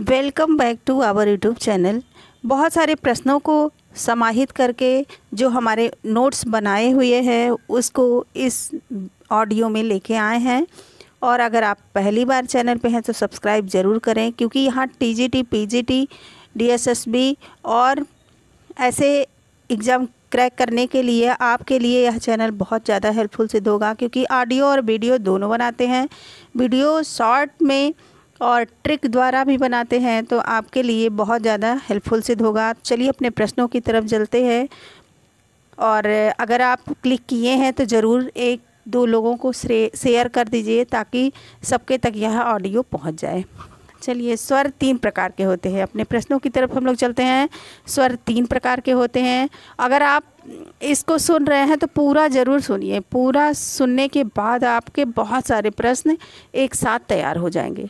welcome back to our YouTube channel बहुत सारे प्रश्नों को समाहित करके जो हमारे नोट्स बनाए हुए हैं उसको इस ऑडियो में लेके आए हैं और अगर आप पहली बार चैनल पे हैं तो सब्सक्राइब ज़रूर करें क्योंकि यहाँ टीजीटी, पीजीटी, डीएसएसबी और ऐसे एग्ज़ाम क्रैक करने के लिए आपके लिए यह चैनल बहुत ज़्यादा हेल्पफुल सिद्ध होगा क्योंकि ऑडियो और वीडियो दोनों बनाते हैं वीडियो शॉर्ट में और ट्रिक द्वारा भी बनाते हैं तो आपके लिए बहुत ज़्यादा हेल्पफुल सिद्ध होगा चलिए अपने प्रश्नों की तरफ चलते हैं और अगर आप क्लिक किए हैं तो ज़रूर एक दो लोगों को शेयर कर दीजिए ताकि सबके तक यह ऑडियो पहुंच जाए चलिए स्वर तीन प्रकार के होते हैं अपने प्रश्नों की तरफ हम लोग चलते हैं स्वर तीन प्रकार के होते हैं अगर आप इसको सुन रहे हैं तो पूरा ज़रूर सुनिए पूरा सुनने के बाद आपके बहुत सारे प्रश्न एक साथ तैयार हो जाएंगे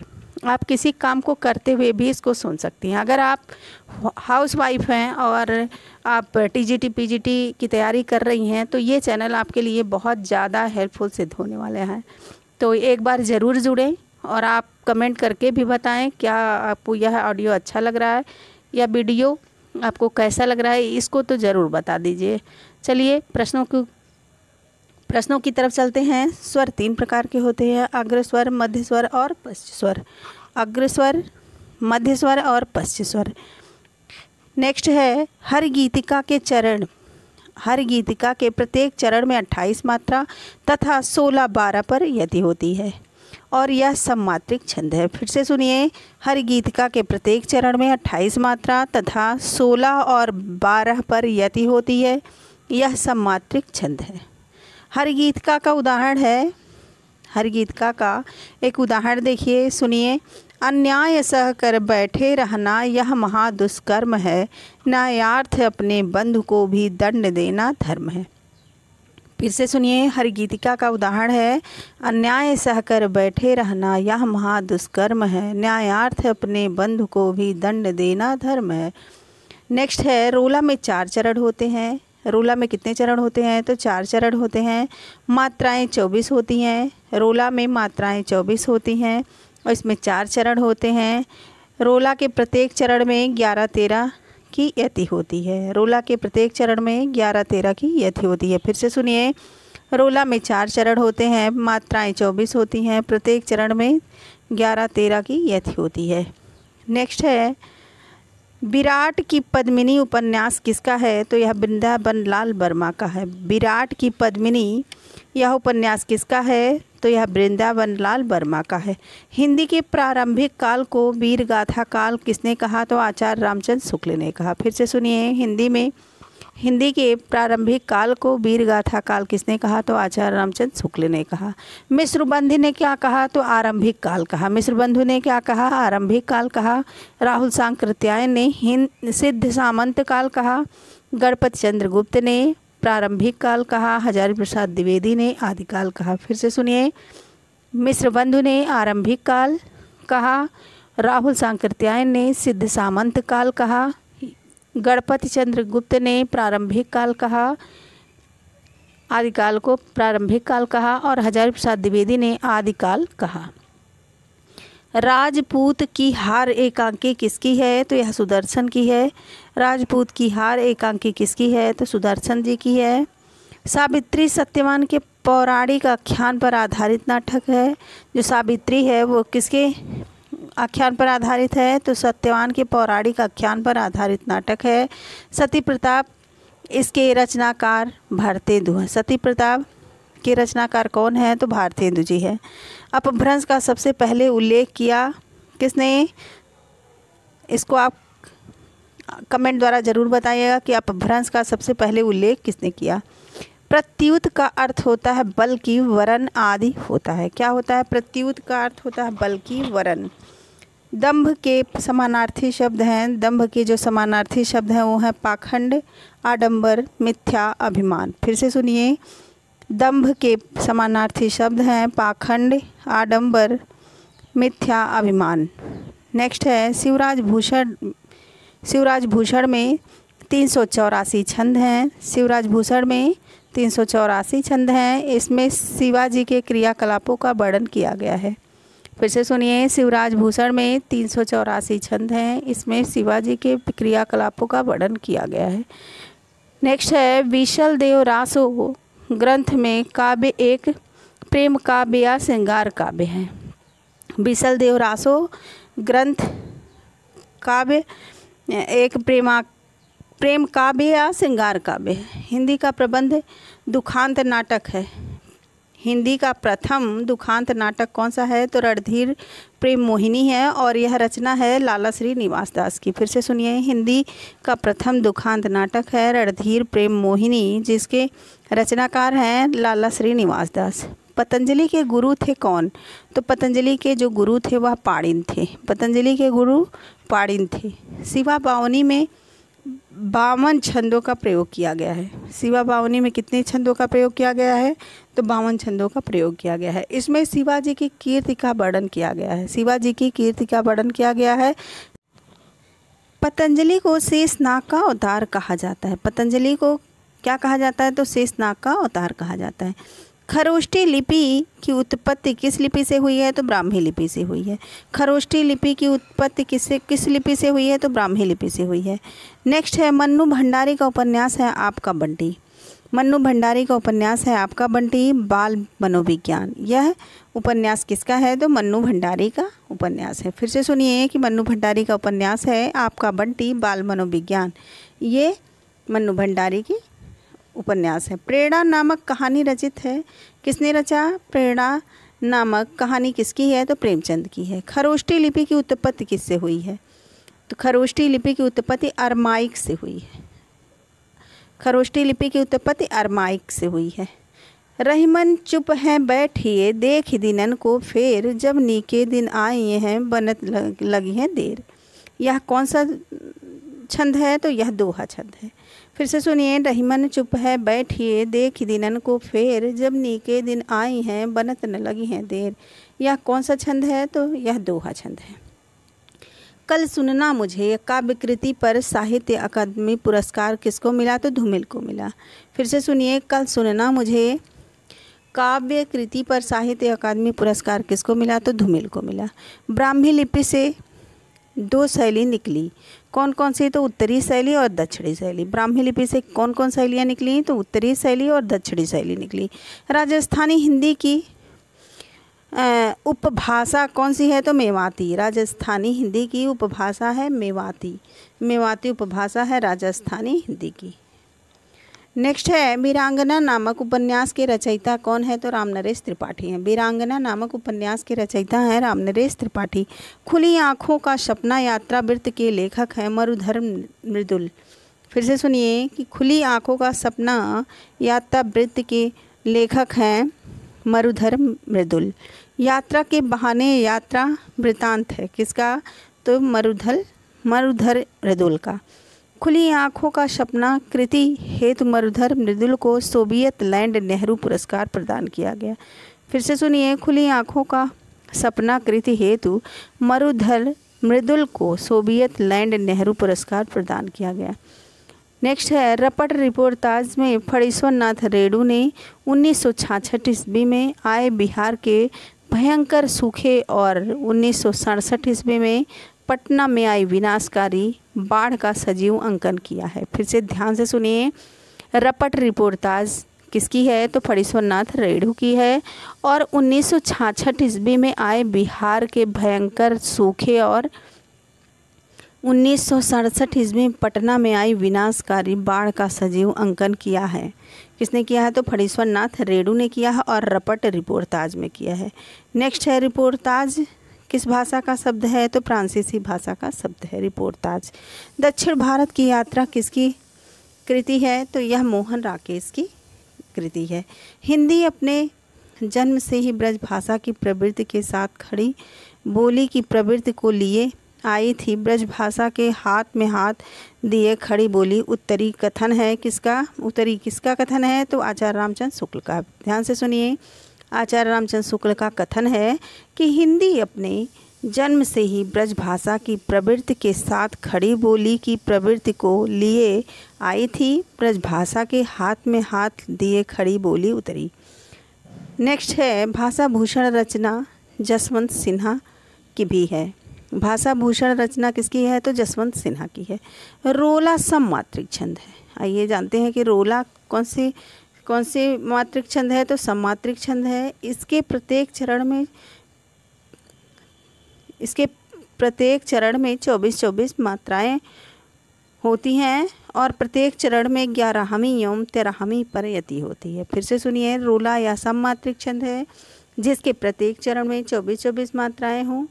आप किसी काम को करते हुए भी इसको सुन सकती हैं अगर आप हाउस वाइफ हैं और आप टीजीटी पीजीटी की तैयारी कर रही हैं तो ये चैनल आपके लिए बहुत ज़्यादा हेल्पफुल सिद्ध होने वाले हैं तो एक बार ज़रूर जुड़ें और आप कमेंट करके भी बताएं क्या आपको यह ऑडियो अच्छा लग रहा है या वीडियो आपको कैसा लग रहा है इसको तो ज़रूर बता दीजिए चलिए प्रश्नों को प्रश्नों की तरफ चलते हैं स्वर तीन प्रकार के होते हैं अग्र स्वर मध्य स्वर और पश्च स्वर अग्रस्वर मध्य स्वर और पश्चिम स्वर नेक्स्ट है हर गीतिका के चरण हर गीतिका के प्रत्येक चरण में 28 मात्रा तथा 16 बारह पर यति होती है और यह सम्मात्रिक छंद है फिर से सुनिए हर गीतिका के प्रत्येक चरण में 28 मात्रा तथा 16 और 12 पर यति होती है यह सम्मात्रिक छंद है हर गीतिका का उदाहरण है हर गीतका का एक उदाहरण देखिए सुनिए अन्याय सह कर बैठे रहना यह महादुष्कर्म है न्यायार्थ अपने बंधु को भी दंड देना धर्म है फिर से सुनिए हर गीतिका का उदाहरण है अन्याय सहकर बैठे रहना यह महादुष्कर्म है न्यायार्थ अपने बंधु को भी दंड देना धर्म है नेक्स्ट है रोला में चार चरण होते हैं रोला में कितने चरण होते हैं तो चार चरण होते हैं मात्राएं चौबीस होती हैं रोला में मात्राएं चौबीस होती हैं और इसमें चार चरण होते हैं रोला के प्रत्येक चरण में ग्यारह तेरह की यति होती है रोला के प्रत्येक चरण में ग्यारह तेरह की यति होती है फिर से सुनिए रोला में चार चरण होते हैं मात्राएं चौबीस होती हैं प्रत्येक चरण में ग्यारह तेरह की यति होती है नेक्स्ट है विराट की पद्मिनी उपन्यास किसका है तो यह वृंदावन लाल वर्मा का है विराट की पद्मिनी यह उपन्यास किसका है तो यह वृंदावन लाल वर्मा का है हिंदी के प्रारंभिक काल को वीर गाथा काल किसने कहा तो आचार्य रामचंद्र शुक्ल ने कहा फिर से सुनिए हिंदी में हिंदी के प्रारंभिक काल को वीरगाथा काल किसने कहा तो आचार्य रामचंद्र शुक्ल ने कहा बंधु ने क्या कहा तो आरंभिक काल कहा बंधु ने क्या कहा आरंभिक काल कहा राहुल सांकृत्यायन ने हिंद सिद्ध सामंत काल कहा गणपत चंद्रगुप्त ने प्रारंभिक काल कहा हजारी प्रसाद द्विवेदी ने आदिकाल कहा फिर से सुनिए बंधु ने आरंभिक काल कहा राहुल सांकृत्यायन ने सिद्ध सामंत काल कहा गणपति चंद्र गुप्त ने प्रारंभिक काल कहा आदिकाल को प्रारंभिक काल कहा और हजारी प्रसाद द्विवेदी ने आदिकाल कहा राजपूत की हार एकांकी किसकी है तो यह सुदर्शन की है राजपूत की हार एकांकी किसकी है तो सुदर्शन जी की है सावित्री सत्यवान के पौराणिक आख्यान पर आधारित नाटक है जो सावित्री है वो किसके आख्यान पर आधारित है तो सत्यवान के पौराणिक आख्यान पर आधारित नाटक है सती प्रताप इसके रचनाकार भारतेंदु हैं सती प्रताप के रचनाकार कौन है तो भारतेंदु जी है अपभ्रंश का सबसे पहले उल्लेख किया किसने इसको आप कमेंट द्वारा ज़रूर बताइएगा कि अपभ्रंश का सबसे पहले उल्लेख किसने किया प्रत्युत का अर्थ होता है बल्कि वरण आदि होता है क्या होता है प्रत्युत का अर्थ होता है बल्कि वरण दंभ के समानार्थी शब्द हैं दंभ के जो समानार्थी शब्द हैं वो हैं पाखंड आडंबर मिथ्या अभिमान फिर से सुनिए दंभ के समानार्थी शब्द हैं पाखंड आडंबर मिथ्या अभिमान नेक्स्ट है शिवराज भूषण शिवराज भूषण में तीन सौ चौरासी छंद हैं शिवराज भूषण में तीन सौ चौरासी छंद हैं इसमें शिवाजी के क्रियाकलापों का वर्णन किया गया है फिर से सुनिए शिवराज भूषण में तीन सौ चौरासी छंद हैं इसमें शिवाजी के क्रियाकलापों का वर्णन किया गया है नेक्स्ट है विशल देव रासो ग्रंथ में काव्य एक प्रेम काव्य या श्रृंगार काव्य है विशल देव रासो ग्रंथ काव्य एक प्रेमा प्रेम काव्य या श्रृंगार काव्य है हिंदी का प्रबंध दुखांत नाटक है हिंदी का प्रथम दुखांत नाटक कौन सा है तो रणधीर प्रेम मोहिनी है और यह रचना है लाला श्री निवास दास की फिर से सुनिए हिंदी का प्रथम दुखांत नाटक है रणधीर प्रेम मोहिनी जिसके रचनाकार हैं लाला श्री निवास दास पतंजलि के गुरु थे कौन तो पतंजलि के जो गुरु थे वह पाड़िन थे पतंजलि के गुरु पाड़िन थे शिवा बावनी में बावन छंदों का प्रयोग किया गया है शिवा बावनी में कितने छंदों का प्रयोग किया गया है तो बावन छंदों का प्रयोग किया गया है इसमें शिवाजी की कीर्ति का वर्णन किया गया है शिवाजी की कीर्ति का वर्णन किया गया है पतंजलि को शेष नाग का अवतार कहा जाता है पतंजलि को क्या कहा जाता है तो शेष नाग का अवतार कहा जाता है खरोष्ठी लिपि की उत्पत्ति किस लिपि से हुई है तो ब्राह्मी लिपि से हुई है खरोष्ठी लिपि की उत्पत्ति किससे किस लिपि से हुई है तो ब्राह्मी लिपि से हुई है नेक्स्ट है मन्नू भंडारी का उपन्यास है आपका बंटी मन्नू भंडारी का उपन्यास है आपका बंटी बाल मनोविज्ञान यह उपन्यास किसका है तो मन्नू भंडारी का उपन्यास है फिर से सुनिए कि मन्नू भंडारी का उपन्यास है आपका बंटी बाल मनोविज्ञान ये मन्नू भंडारी की उपन्यास है प्रेरणा नामक कहानी रचित है किसने रचा प्रेरणा नामक कहानी किसकी है तो प्रेमचंद की है खरोष्टी लिपि की उत्पत्ति किससे हुई है तो खरोष्टी लिपि की उत्पत्ति अरमाइक से हुई है खरोष्टी लिपि की उत्पत्ति अरमाइक से हुई है रहीमन चुप हैं बैठिए देख दिनन को फेर जब नीके दिन आए हैं बनत लग, लगी है देर यह कौन सा छंद है तो यह दोहा छंद है फिर से सुनिए रहीमन चुप है बैठिए देख दिनन को फेर जब नीके दिन आई हैं बनत न लगी हैं देर यह कौन सा छंद है तो यह दोहा छंद है कल सुनना मुझे काव्य कृति पर साहित्य अकादमी पुरस्कार किसको मिला तो धूमिल को मिला फिर से सुनिए कल सुनना मुझे काव्य कृति पर साहित्य अकादमी पुरस्कार किसको मिला तो धूमिल को मिला ब्राह्मी लिपि से दो शैली निकली कौन कौन सी तो उत्तरी शैली और दक्षिणी शैली ब्राह्मी लिपि से कौन कौन शैलियाँ निकली तो उत्तरी शैली और दक्षिणी शैली निकली राजस्थानी हिंदी की उपभाषा कौन सी है तो मेवाती राजस्थानी हिंदी की उपभाषा है मेवाती मेवाती उपभाषा है राजस्थानी हिंदी की नेक्स्ट है वीरांगना नामक उपन्यास के रचयिता कौन है तो राम नरेश त्रिपाठी हैं वीरांगना नामक उपन्यास के रचयिता हैं राम नरेश त्रिपाठी खुली आँखों का सपना यात्रा वृत्त के लेखक हैं मरुधर्म मृदुल फिर से सुनिए कि खुली आँखों का सपना यात्रा वृत्त के लेखक हैं मरुधर्म मृदुल यात्रा के बहाने यात्रा वृतांत है किसका तो मरुधल मरुधर मृदुल का खुली आँखों का सपना कृति हेतु मरुधर मृदुल को सोवियत लैंड नेहरू पुरस्कार प्रदान किया गया फिर से सुनिए खुली आँखों का सपना कृति हेतु मरुधर मृदुल को सोवियत लैंड नेहरू पुरस्कार प्रदान किया गया नेक्स्ट है रपट रिपोर्टाज में फणीश्वर नाथ रेडू ने उन्नीस ईस्वी में आए बिहार के भयंकर सूखे और उन्नीस ईस्वी में पटना में आई विनाशकारी बाढ़ का सजीव अंकन किया है फिर से ध्यान से सुनिए रपट रिपोर्टाज किसकी है तो फणीश्वरनाथ रेडू की है और उन्नीस ईस्वी में आए बिहार के भयंकर सूखे और उन्नीस ईस्वी में पटना में आई विनाशकारी बाढ़ का सजीव अंकन किया है किसने किया है तो फणीश्वर नाथ रेडू ने किया है और रपट रिपोर्टाज में किया है नेक्स्ट है रिपोर्टाज किस भाषा का शब्द है तो फ्रांसीसी भाषा का शब्द है रिपोर्टाज दक्षिण भारत की यात्रा किसकी कृति है तो यह मोहन राकेश की कृति है हिंदी अपने जन्म से ही ब्रज भाषा की प्रवृत्ति के साथ खड़ी बोली की प्रवृत्ति को लिए आई थी ब्रज भाषा के हाथ में हाथ दिए खड़ी बोली उत्तरी कथन है किसका उत्तरी किसका कथन है तो आचार्य रामचंद्र शुक्ल का ध्यान से सुनिए आचार्य रामचंद्र शुक्ल का कथन है कि हिंदी अपने जन्म से ही ब्रज भाषा की प्रवृत्ति के साथ खड़ी बोली की प्रवृत्ति को लिए आई थी ब्रज भाषा के हाथ में हाथ दिए खड़ी बोली उतरी नेक्स्ट है भाषा भूषण रचना जसवंत सिन्हा की भी है भाषा भूषण रचना किसकी है तो जसवंत सिन्हा की है रोला सम मात्रिक छंद है आइए जानते हैं कि रोला कौन से कौन से मात्रिक छंद है तो मात्रिक छंद है इसके प्रत्येक चरण में इसके प्रत्येक चरण में चौबीस चौबीस मात्राएं होती हैं और प्रत्येक चरण में ग्यारहवीं एवं तेरहवीं यति होती है फिर से सुनिए रोला या मात्रिक छंद है जिसके प्रत्येक चरण में चौबीस चौबीस मात्राएं हों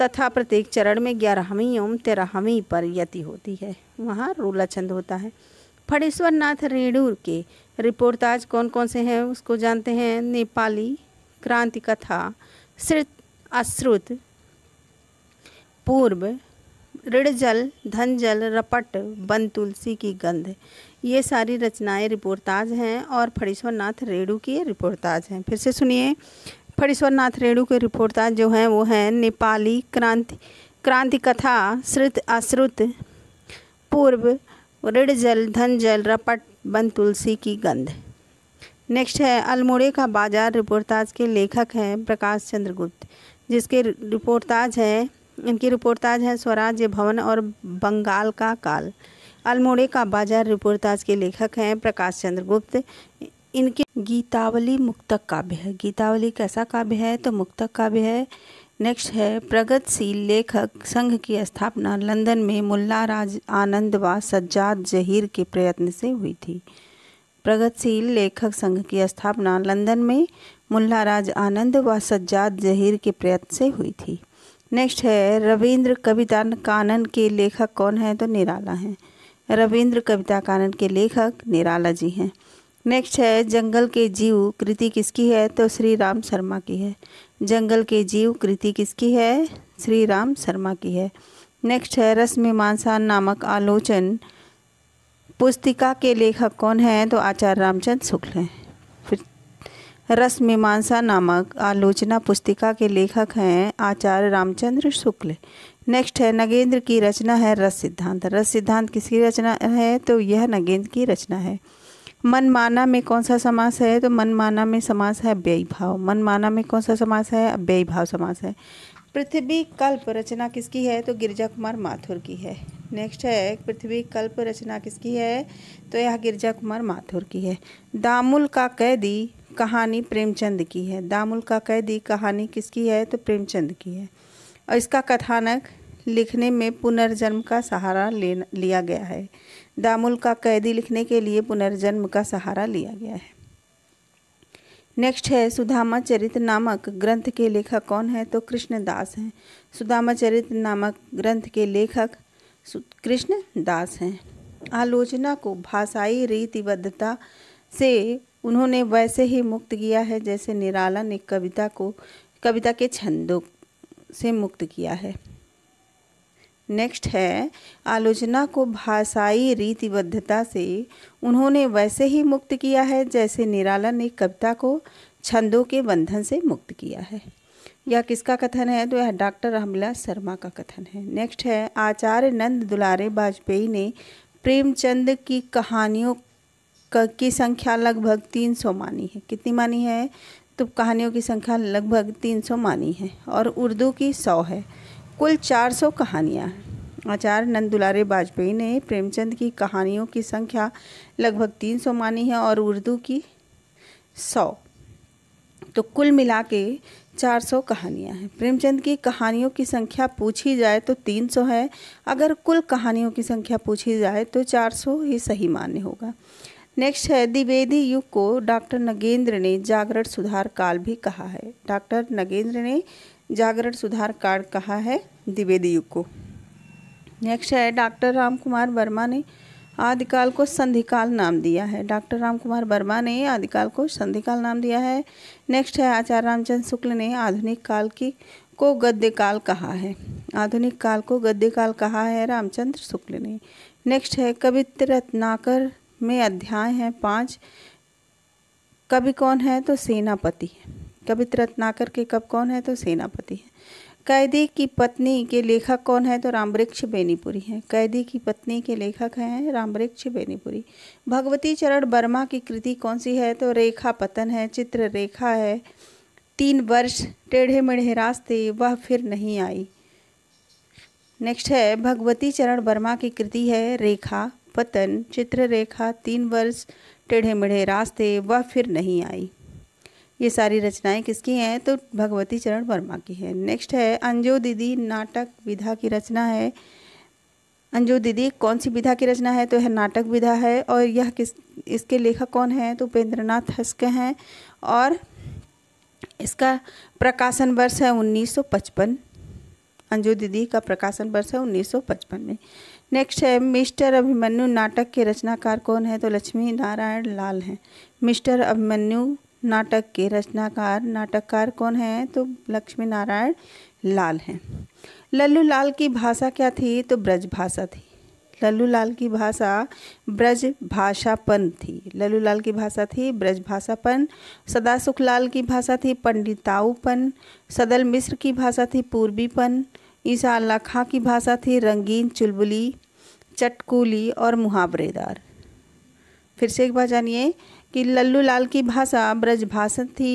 तथा प्रत्येक चरण में ग्यारहवीं एवं तेरहवीं पर यति होती है वहाँ रूला छंद होता है फणेश्वर नाथ रेणूर के रिपोर्टाज कौन कौन से हैं उसको जानते हैं नेपाली क्रांति कथा श्रुत अश्रुत पूर्व ऋणजल धनजल रपट बन तुलसी की गंध ये सारी रचनाएं रिपोर्टाज हैं और फणेश्वर नाथ रेणू की रिपोर्टाज हैं फिर से सुनिए फणीश्वर रेणु के रिपोर्टर जो हैं वो हैं नेपाली क्रांति क्रांति कथा श्रुत अश्रुत पूर्व ऋण जल धन जल रपट बन तुलसी की गंध नेक्स्ट है अल्मोड़े का बाजार रिपोर्टाज के लेखक हैं प्रकाश चंद्र गुप्त जिसके रिपोर्टाज हैं इनकी रिपोर्टाज हैं स्वराज्य भवन और बंगाल का काल अल्मोड़े का बाजार रिपोर्टाज के लेखक हैं प्रकाश चंद्र गुप्त इनके गीतावली मुक्तक काव्य है गीतावली कैसा काव्य है तो मुक्तक काव्य है नेक्स्ट है प्रगतिशील लेखक संघ की स्थापना लंदन में मुल्ला राज आनंद व सज्जाद जहीर के प्रयत्न से हुई थी प्रगतिशील लेखक संघ की स्थापना लंदन में मुल्ला राज आनंद व सज्जाद जहीर के प्रयत्न से हुई थी नेक्स्ट है रविंद्र कविता कानन के लेखक कौन है तो निराला हैं रविंद्र कविता कानन के लेखक निराला जी हैं नेक्स्ट है जंगल के जीव कृति किसकी है तो श्री राम शर्मा की है जंगल के जीव कृति किसकी है श्री राम शर्मा की है नेक्स्ट है रश्मिमांसा नामक आलोचन पुस्तिका के लेखक कौन हैं तो आचार्य रामचंद्र शुक्ल हैं फिर रसमीमांसा नामक आलोचना पुस्तिका के लेखक हैं आचार्य रामचंद्र शुक्ल नेक्स्ट है नगेंद्र की रचना है रस सिद्धांत रस सिद्धांत किसकी रचना है तो यह नगेंद्र की रचना है मनमाना में कौन सा समास है तो मनमाना में समास है व्यय भाव मनमाना में कौन सा समास है व्यय भाव समास है पृथ्वी कल्प रचना किसकी है तो गिरजा कुमार माथुर की है नेक्स्ट है पृथ्वी कल्प रचना किसकी है तो यह गिरजा कुमार माथुर की है दामुल का कैदी कहानी प्रेमचंद की है दामुल का कैदी कहानी किसकी है तो प्रेमचंद की है और इसका कथानक लिखने में पुनर्जन्म का सहारा ले लिया गया है दामुल का कैदी लिखने के लिए पुनर्जन्म का सहारा लिया गया है नेक्स्ट है सुधामा चरित नामक ग्रंथ के लेखक कौन है तो कृष्णदास हैं सुधामा चरित नामक ग्रंथ के लेखक कृष्ण दास हैं आलोचना को भाषाई रीतिबद्धता से उन्होंने वैसे ही मुक्त किया है जैसे निराला ने कविता को कविता के छंदों से मुक्त किया है नेक्स्ट है आलोचना को भाषाई रीतिबद्धता से उन्होंने वैसे ही मुक्त किया है जैसे निराला ने कविता को छंदों के बंधन से मुक्त किया है यह किसका कथन है तो यह डॉक्टर रामलाल शर्मा का कथन है नेक्स्ट है आचार्य नंद दुलारे वाजपेयी ने प्रेमचंद की कहानियों की संख्या लगभग तीन सौ मानी है कितनी मानी है तो कहानियों की संख्या लगभग तीन सौ मानी है और उर्दू की सौ है कुल 400 कहानियाँ हैं आचार्य नंद दुलारे वाजपेयी ने प्रेमचंद की कहानियों की संख्या लगभग 300 मानी है और उर्दू की 100 तो कुल मिला के चार सौ कहानियाँ हैं प्रेमचंद की कहानियों की संख्या पूछी जाए तो तीन सौ है अगर कुल कहानियों की संख्या पूछी जाए तो चार सौ ही सही मान्य होगा नेक्स्ट है द्विवेदी युग को डॉक्टर नगेंद्र ने जागरण सुधार काल भी कहा है डॉक्टर नगेंद्र ने जागरण सुधार कार्ड कहा है द्विवेदी युग को नेक्स्ट है डॉक्टर राम कुमार वर्मा ने आदिकाल को संधिकाल नाम दिया है डॉक्टर राम कुमार वर्मा ने आदिकाल को संधिकाल नाम दिया है नेक्स्ट है आचार्य रामचंद्र शुक्ल ने आधुनिक काल की को गद्य काल कहा है आधुनिक काल को गद्य काल कहा है रामचंद्र शुक्ल ने नेक्स्ट है कवित्र रत्नाकर में अध्याय हैं पाँच कवि कौन है तो सेनापति है कवित्र तो रत्नाकर के कब कौन है तो सेनापति है कैदी की पत्नी के लेखक कौन है तो रामवृक्ष बेनीपुरी हैं कैदी की पत्नी के लेखक हैं रामवृक्ष बेनीपुरी भगवती चरण वर्मा की कृति कौन सी है तो रेखा पतन है चित्र रेखा है तीन वर्ष टेढ़े मेढ़े रास्ते वह फिर नहीं आई नेक्स्ट है भगवती चरण वर्मा की कृति है रेखा पतन चित्र रेखा तीन वर्ष टेढ़े मेढ़े रास्ते वह फिर नहीं आई ये सारी रचनाएं किसकी हैं तो भगवती चरण वर्मा की है नेक्स्ट है अंजो दीदी नाटक विधा की रचना है अंजो दीदी कौन सी विधा की रचना है तो यह नाटक विधा है और यह किस इसके लेखक कौन है तो उपेंद्रनाथ हस्के हैं और इसका प्रकाशन वर्ष है 1955 अंजो दीदी का प्रकाशन वर्ष है 1955 में नेक्स्ट है मिस्टर अभिमन्यु नाटक के रचनाकार कौन है तो लक्ष्मी नारायण लाल हैं मिस्टर अभिमन्यु नाटक के रचनाकार नाटककार कौन है तो लक्ष्मी नारायण लाल हैं लल्लू लाल की भाषा क्या थी तो ब्रज भाषा थी लल्लू लाल की भाषा ब्रज भाषापन थी लल्लू लाल की भाषा थी ब्रज भाषापन सदा सुखलाल की भाषा थी पंडिताऊपन सदल मिश्र की भाषा थी पूर्वीपन ईसा अल्लाह खां की भाषा थी रंगीन चुलबुली चटकुली और मुहावरेदार फिर से एक बार जानिए कि लल्लू लाल की भाषा ब्रजभाषा थी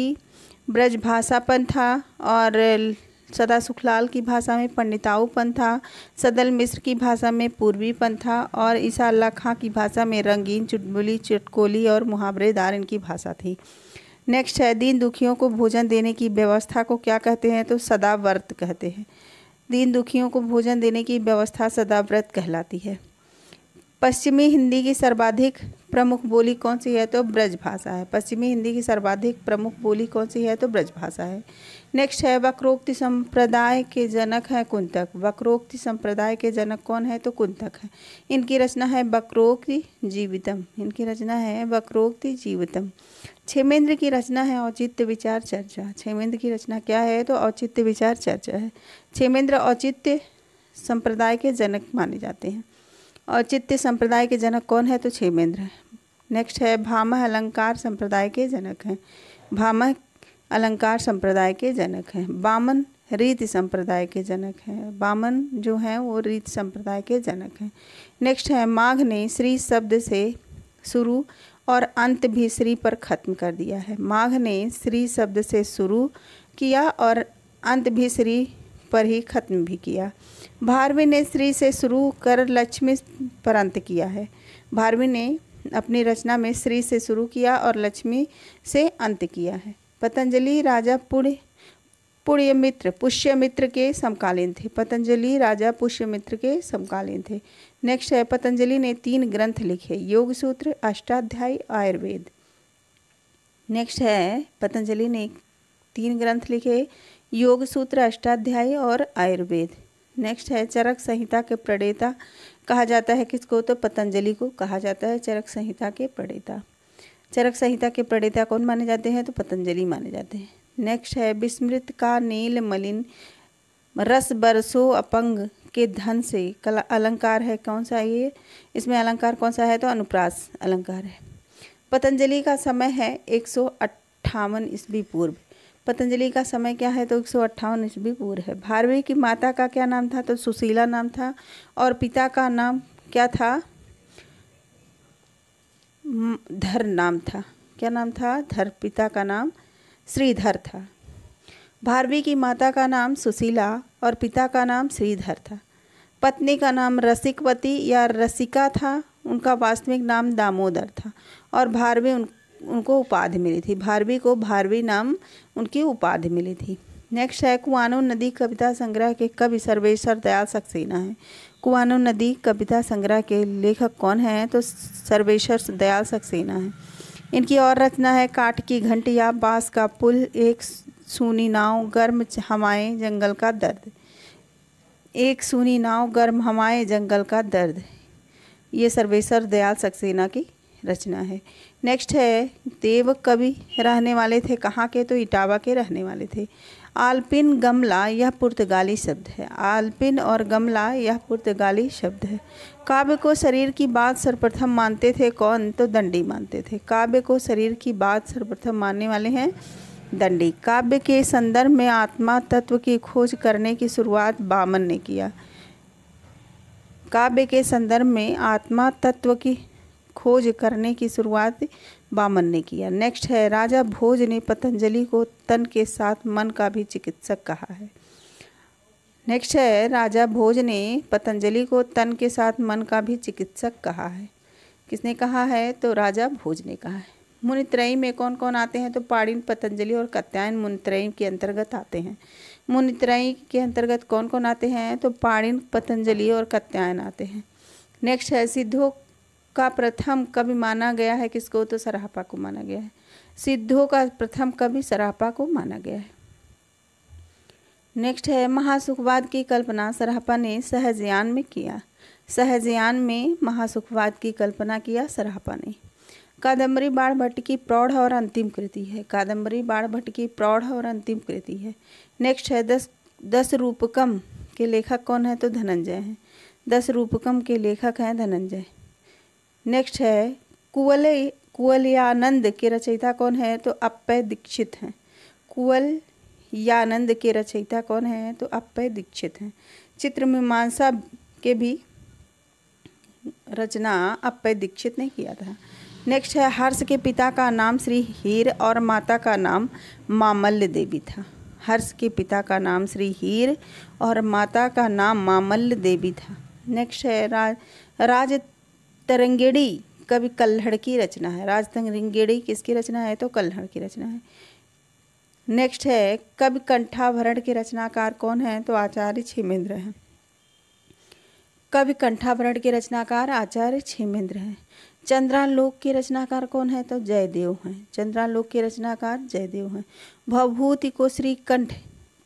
ब्रजभाषापन था और सदा सुखलाल की भाषा में पंडिताऊपन था सदल मिश्र की भाषा में पूर्वीपन था और ईसा अल्लाह खां की भाषा में रंगीन चुटबुली चुटकोली और मुहावरेदार इनकी भाषा थी नेक्स्ट है दीन दुखियों को भोजन देने की व्यवस्था को क्या कहते हैं तो सदाव्रत कहते हैं दीन दुखियों को भोजन देने की व्यवस्था सदाव्रत कहलाती है पश्चिमी हिंदी की सर्वाधिक प्रमुख बोली कौन सी है तो ब्रज भाषा है पश्चिमी हिंदी की सर्वाधिक प्रमुख बोली कौन सी है तो ब्रज भाषा है नेक्स्ट है वक्रोक्ति संप्रदाय के जनक है कुंतक वक्रोक्ति संप्रदाय के जनक कौन है तो कुंतक है इनकी रचना है वक्रोक्ति जीवितम इनकी रचना है वक्रोक्ति जीवितम क्षेमेंद्र की रचना है औचित्य विचार चर्चा क्षेमेंद्र की रचना क्या है तो औचित्य विचार चर्चा है क्षेमेंद्र औचित्य संप्रदाय के जनक माने जाते हैं और चित्त संप्रदाय के जनक कौन है तो क्षेमेंद्र है नेक्स्ट है भामह अलंकार संप्रदाय के जनक हैं भामह अलंकार संप्रदाय के जनक हैं बामन रीति संप्रदाय के जनक हैं बामन जो हैं वो रीति संप्रदाय के जनक हैं नेक्स्ट है माघ ने श्री शब्द से शुरू और अंत भी श्री पर ख़त्म कर दिया है माघ ने श्री शब्द से शुरू किया और अंत भी श्री पर ही ख़त्म भी किया भारवी ने स्त्री से शुरू कर लक्ष्मी पर अंत किया है भारवी ने अपनी रचना में श्री से शुरू किया और लक्ष्मी से अंत किया है पतंजलि राजा पुण्य पुण्यमित्र पुष्यमित्र के समकालीन थे पतंजलि राजा पुष्यमित्र के समकालीन थे नेक्स्ट है पतंजलि ने तीन ग्रंथ लिखे योग सूत्र अष्टाध्यायी आयुर्वेद नेक्स्ट है पतंजलि ने तीन ग्रंथ लिखे योग सूत्र अष्टाध्यायी और आयुर्वेद नेक्स्ट है चरक संहिता के प्रणेता कहा जाता है किसको तो पतंजलि को कहा जाता है चरक संहिता के प्रणेता चरक संहिता के प्रणेता कौन माने जाते हैं तो पतंजलि माने जाते हैं नेक्स्ट है विस्मृत का नील मलिन रस बरसो अपंग के धन से कला अलंकार है कौन सा ये इसमें अलंकार कौन सा है तो अनुप्रास अलंकार है पतंजलि का समय है एक सौ अट्ठावन ईस्वी पूर्व पतंजलि का समय क्या है तो एक सौ अट्ठावन ईस्वी पूर्व है भारवी की माता का क्या नाम था तो सुशीला नाम था और पिता का नाम क्या था धर नाम था क्या नाम था धर पिता का नाम श्रीधर था भारवी की माता का नाम सुशीला और पिता का नाम श्रीधर था पत्नी का नाम रसिकवती या रसिका था उनका वास्तविक नाम दामोदर था और भारवी उन उनको उपाधि मिली थी भारवी को भारवी नाम उनकी उपाधि मिली थी नेक्स्ट है कुआनो नदी कविता संग्रह के कवि सर्वेश्वर दयाल सक्सेना है कुआनो नदी कविता संग्रह के लेखक कौन हैं तो सर्वेश्वर दयाल सक्सेना है इनकी और रचना है काट की घंटी या बाँस का पुल एक सूनी नाव गर्म हमाए जंगल का दर्द एक सूनी नाव गर्म हमाए जंगल का दर्द ये सर्वेश्वर दयाल सक्सेना की रचना है नेक्स्ट है देव कवि रहने वाले थे कहाँ के तो इटावा के रहने वाले थे आलपिन गमला यह पुर्तगाली शब्द है आलपिन और गमला यह पुर्तगाली शब्द है काव्य को शरीर की बात सर्वप्रथम मानते थे कौन तो दंडी मानते थे काव्य को शरीर की बात सर्वप्रथम मानने वाले हैं दंडी काव्य के संदर्भ में आत्मा तत्व की खोज करने की शुरुआत बामन ने किया काव्य के संदर्भ में आत्मा तत्व की खोज करने की शुरुआत बामन ने किया नेक्स्ट है राजा भोज ने पतंजलि को तन के साथ मन का भी चिकित्सक कहा है नेक्स्ट है राजा भोज ने पतंजलि को तन के साथ मन का भी चिकित्सक कहा है किसने कहा है तो राजा भोज ने कहा है मुनित्रयी में कौन कौन आते हैं तो पाड़िन पतंजलि और कत्यायन मुनित्रयी के अंतर्गत आते हैं मुनित्रयी के अंतर्गत कौन कौन आते हैं तो पाड़िन पतंजलि और कत्यायन आते हैं नेक्स्ट है सिद्धो का प्रथम कवि माना गया है किसको तो सराहपा को माना गया है सिद्धों का प्रथम कवि सराहपा को माना गया है नेक्स्ट है महासुखवाद की कल्पना सराहपा ने सहजयान में किया सहजयान में महासुखवाद की कल्पना किया सराहपा ने कादम्बरी बाढ़ भट्ट की प्रौढ़ और अंतिम कृति है कादम्बरी बाढ़ भट्ट की प्रौढ़ और अंतिम कृति है नेक्स्ट है दस दस रूपकम के लेखक कौन है तो धनंजय हैं दस रूपकम के लेखक हैं धनंजय नेक्स्ट है कुवल कुवलयानंद के रचयिता कौन है तो अपय दीक्षित हैं कुवल यानंद के रचयिता कौन है तो अपय दीक्षित हैं चित्र मीमांसा के भी रचना अपय दीक्षित ने किया था नेक्स्ट है हर्ष के पिता का नाम श्री हीर और माता का नाम मामल्य देवी था हर्ष के पिता का नाम श्री हीर और माता का नाम मामल्य देवी था नेक्स्ट है राज राज तरंगेड़ी कवि कल्हड़ की रचना है राज तरंगेड़ी किसकी रचना है तो कल्हड़ की रचना है नेक्स्ट है कवि कंठाभरण के रचनाकार कौन है तो आचार्य छिमेंद्र हैं कवि कंठाभरण के रचनाकार आचार्य छिमेंद्र हैं चंद्रालोक के रचनाकार कौन है तो जयदेव हैं चंद्रालोक के रचनाकार जयदेव हैं भवभूति को श्रीकंठ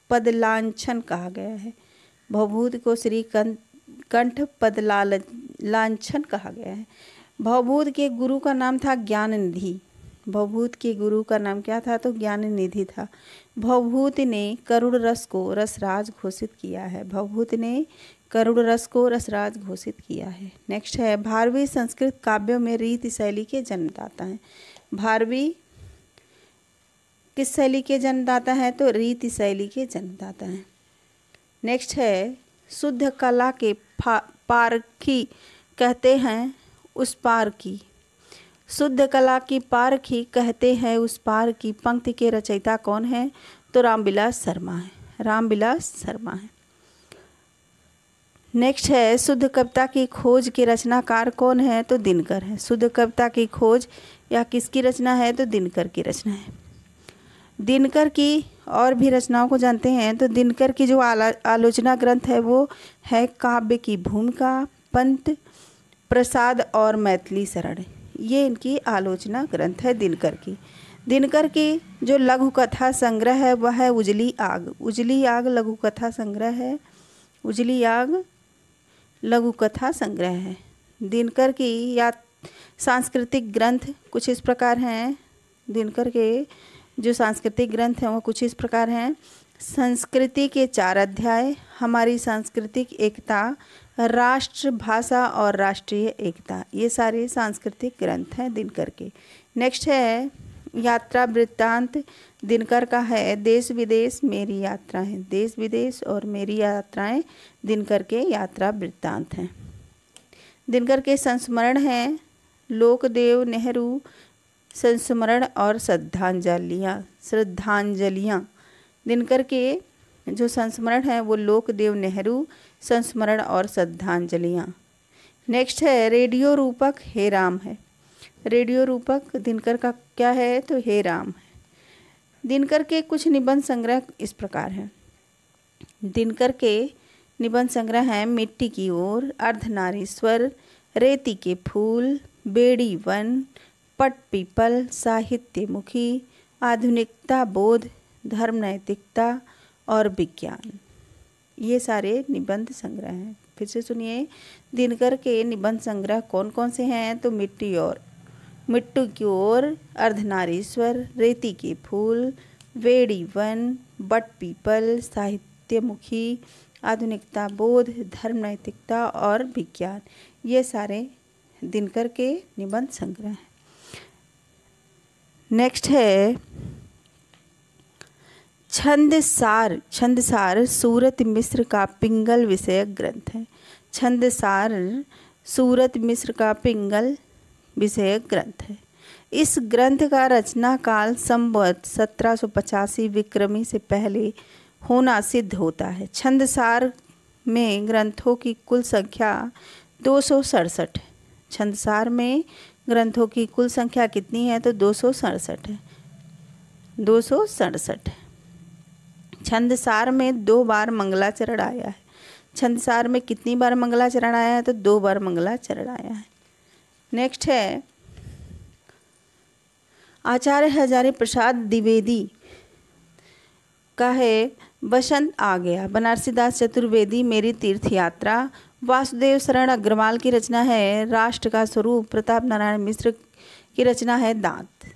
पदलांछन कहा गया है भवभूति को श्रीकंठ कंठ पद लाछन कहा गया है भवभूत के गुरु का नाम था ज्ञान निधि भवभूत के गुरु का नाम क्या था तो ज्ञान निधि था भवभूत ने करुण रस को रसराज घोषित किया है भवभूत ने करुण रस को रसराज घोषित किया है नेक्स्ट है भारवी संस्कृत काव्यों में रीति शैली के जन्मदाता हैं भारवी किस शैली के जन्मदाता हैं तो रीति शैली के जन्मदाता हैं नेक्स्ट है शुद्ध कला के पारखी कहते हैं उस पार की शुद्ध कला की पारखी कहते हैं उस पार की पंक्ति के रचयिता कौन है तो रामविलास शर्मा है रामविलास शर्मा है नेक्स्ट है शुद्ध कविता की खोज के रचनाकार कौन है तो दिनकर है शुद्ध कविता की खोज या किसकी रचना है तो दिनकर की रचना है दिनकर की और भी रचनाओं को जानते हैं तो दिनकर की जो आला आलोचना ग्रंथ है वो है काव्य की भूमिका पंत प्रसाद और मैथिली शरण ये इनकी आलोचना ग्रंथ है दिनकर की दिनकर की जो लघु कथा संग्रह है वह है उजली आग उजली आग लघु कथा संग्रह है उजली आग लघु कथा संग्रह है दिनकर की या सांस्कृतिक ग्रंथ कुछ इस प्रकार हैं दिनकर के जो सांस्कृतिक ग्रंथ हैं वो कुछ इस प्रकार हैं संस्कृति के चार अध्याय हमारी सांस्कृतिक एकता राष्ट्र भाषा और राष्ट्रीय एकता ये सारे सांस्कृतिक ग्रंथ हैं दिनकर के नेक्स्ट है यात्रा वृत्तांत दिनकर का है देश विदेश मेरी यात्राएं देश विदेश और मेरी यात्राएं दिनकर के यात्रा वृत्तांत हैं दिनकर के संस्मरण हैं लोकदेव नेहरू संस्मरण और श्रद्धांजलियाँ श्रद्धांजलियाँ दिनकर के जो संस्मरण है वो लोकदेव नेहरू संस्मरण और श्रद्धांजलियाँ नेक्स्ट है रेडियो रूपक हे राम है रेडियो रूपक दिनकर का क्या है तो हे राम है दिनकर के कुछ निबंध संग्रह इस प्रकार हैं दिनकर के निबंध संग्रह हैं मिट्टी की ओर अर्धनारीश्वर रेती के फूल बेड़ी वन पट पीपल साहित्यमुखी आधुनिकता बोध धर्म नैतिकता और विज्ञान ये सारे निबंध संग्रह हैं फिर से सुनिए दिनकर के निबंध संग्रह कौन कौन से हैं तो मिट्टी और मिट्टू की ओर अर्धनारीश्वर रेती के फूल वेड़ी वन बट पीपल साहित्यमुखी आधुनिकता बोध धर्म नैतिकता और विज्ञान ये सारे दिनकर के निबंध संग्रह हैं नेक्स्ट है छंदसार छंदसार सूरत मिस्र का पिंगल विषयक ग्रंथ है छंदसार सूरत मिस्र का पिंगल विषयक ग्रंथ है इस ग्रंथ का रचना काल संवत सत्रह विक्रमी से पहले होना सिद्ध होता है छंदसार में ग्रंथों की कुल संख्या दो सौ सड़सठ छंदसार में ग्रंथों की कुल संख्या कितनी है तो दो सौ सड़सठ है दो सौ छंद सार में दो बार मंगलाचरण आया है छंद सार में कितनी बार मंगलाचरण आया है तो दो बार मंगलाचरण आया है नेक्स्ट है आचार्य हजारी प्रसाद द्विवेदी का है बसंत आ गया बनारसी दास चतुर्वेदी मेरी तीर्थ यात्रा वासुदेव शरण अग्रवाल की रचना है राष्ट्र का स्वरूप प्रताप नारायण मिश्र की रचना है दांत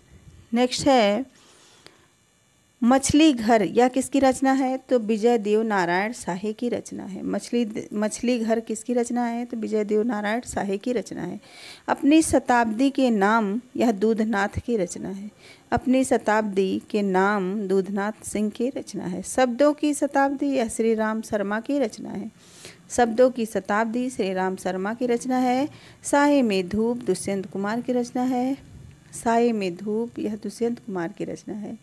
नेक्स्ट है मछली घर यह किसकी रचना है तो विजय देव नारायण साहे की रचना है मछली मछली घर किसकी रचना है तो विजय देव नारायण साहे की रचना है अपनी शताब्दी के नाम यह दूधनाथ की रचना है अपनी शताब्दी के नाम दूधनाथ सिंह की रचना है शब्दों की शताब्दी यह श्री राम शर्मा की रचना है शब्दों की शताब्दी श्री राम शर्मा की रचना है साय में धूप दुष्यंत कुमार की रचना है साय में धूप यह दुष्यंत कुमार की रचना है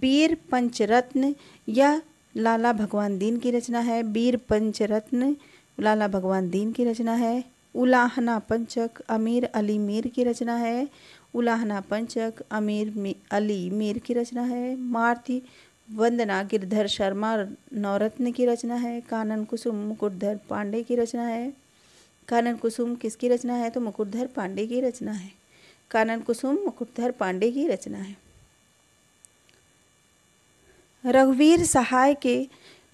वीर पंचरत्न यह लाला भगवान दीन की रचना है वीर पंचरत्न लाला भगवान दीन की रचना है उलाहना पंचक अमीर अली मीर की रचना है उलाहना पंचक अमीर मी, अली मीर की रचना है मारती वंदना गिरधर शर्मा नवरत्न की रचना है कानन कुसुम मुकुटधर पांडे की रचना है कानन कुसुम किसकी रचना है तो मुकुटधर पांडे की रचना है कानन कुसुम मुकुटधर पांडे की रचना है रघुवीर सहाय के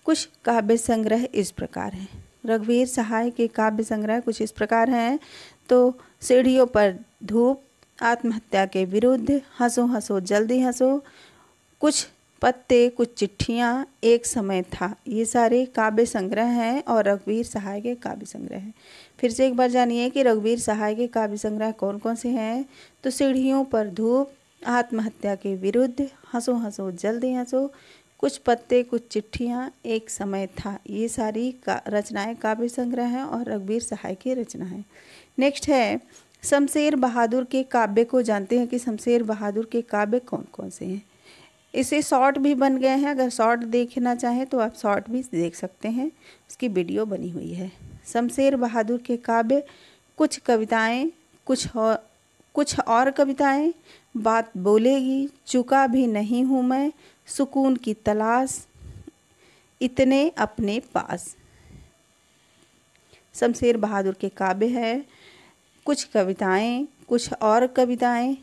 कुछ काव्य संग्रह इस प्रकार हैं रघुवीर सहाय के काव्य संग्रह कुछ इस प्रकार हैं तो सीढ़ियों पर धूप आत्महत्या के विरुद्ध हंसो हंसो जल्दी हंसो कुछ पत्ते कुछ चिट्ठियाँ एक समय था ये सारे काव्य संग्रह हैं और रघुवीर सहाय के काव्य संग्रह हैं फिर से एक बार जानिए कि रघुवीर सहाय के काव्य संग्रह कौन कौन से हैं तो सीढ़ियों पर धूप आत्महत्या के विरुद्ध हंसो हंसो जल्दी हंसो कुछ पत्ते कुछ चिट्ठियाँ एक समय था ये सारी का रचनाएँ काव्य संग्रह हैं और रघुवीर सहाय की रचना है नेक्स्ट है शमशेर बहादुर के काव्य को जानते हैं कि शमशेर बहादुर के काव्य कौन कौन से हैं इसे शॉर्ट भी बन गए हैं अगर शॉर्ट देखना चाहें तो आप शॉर्ट भी देख सकते हैं उसकी वीडियो बनी हुई है शमशेर बहादुर के काव्य कुछ कविताएं कुछ और कुछ और कविताएं बात बोलेगी चुका भी नहीं हूँ मैं सुकून की तलाश इतने अपने पास शमशेर बहादुर के काव्य है कुछ कविताएं कुछ और कविताएं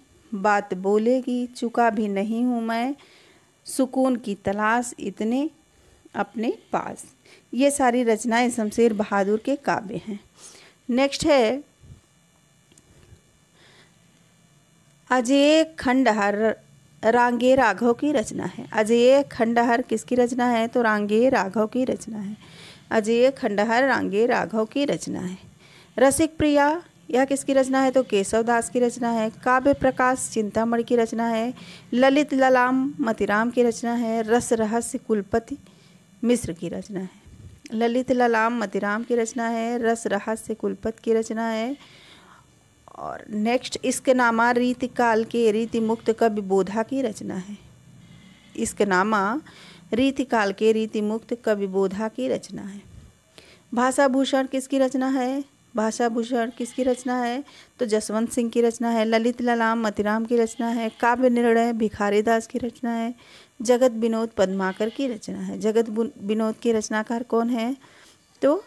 बात बोलेगी चुका भी नहीं हूँ मैं सुकून की तलाश इतने अपने पास ये सारी रचनाएं शमशेर बहादुर के काव्य हैं नेक्स्ट है अजय खंडहर रांगे राघव की रचना है अजय खंडहर किसकी रचना है तो रांगे राघव की रचना है अजय खंडहर रांगे राघव की रचना है रसिक प्रिया यह किसकी रचना है तो केशव दास की रचना है काव्य प्रकाश चिंतामणि की रचना है ललित ललाम मतिराम की रचना है रस रहस्य कुलपति मिश्र की रचना है ललित ललाम मतिराम की रचना है रस रहस्य कुलपत की रचना है और नेक्स्ट इसके नामा रीति काल के रीति मुक्त कवि बोधा की रचना है इसके नामा रीति काल के रीति मुक्त कवि बोधा की रचना है भाषा भूषण किसकी रचना है भाषा भूषण किसकी रचना है तो जसवंत सिंह की रचना है ललित ललाम मतिराम की रचना है काव्य निर्णय भिखारी दास की रचना है जगत विनोद पद्माकर की रचना है जगत विनोद के रचनाकार कौन है तो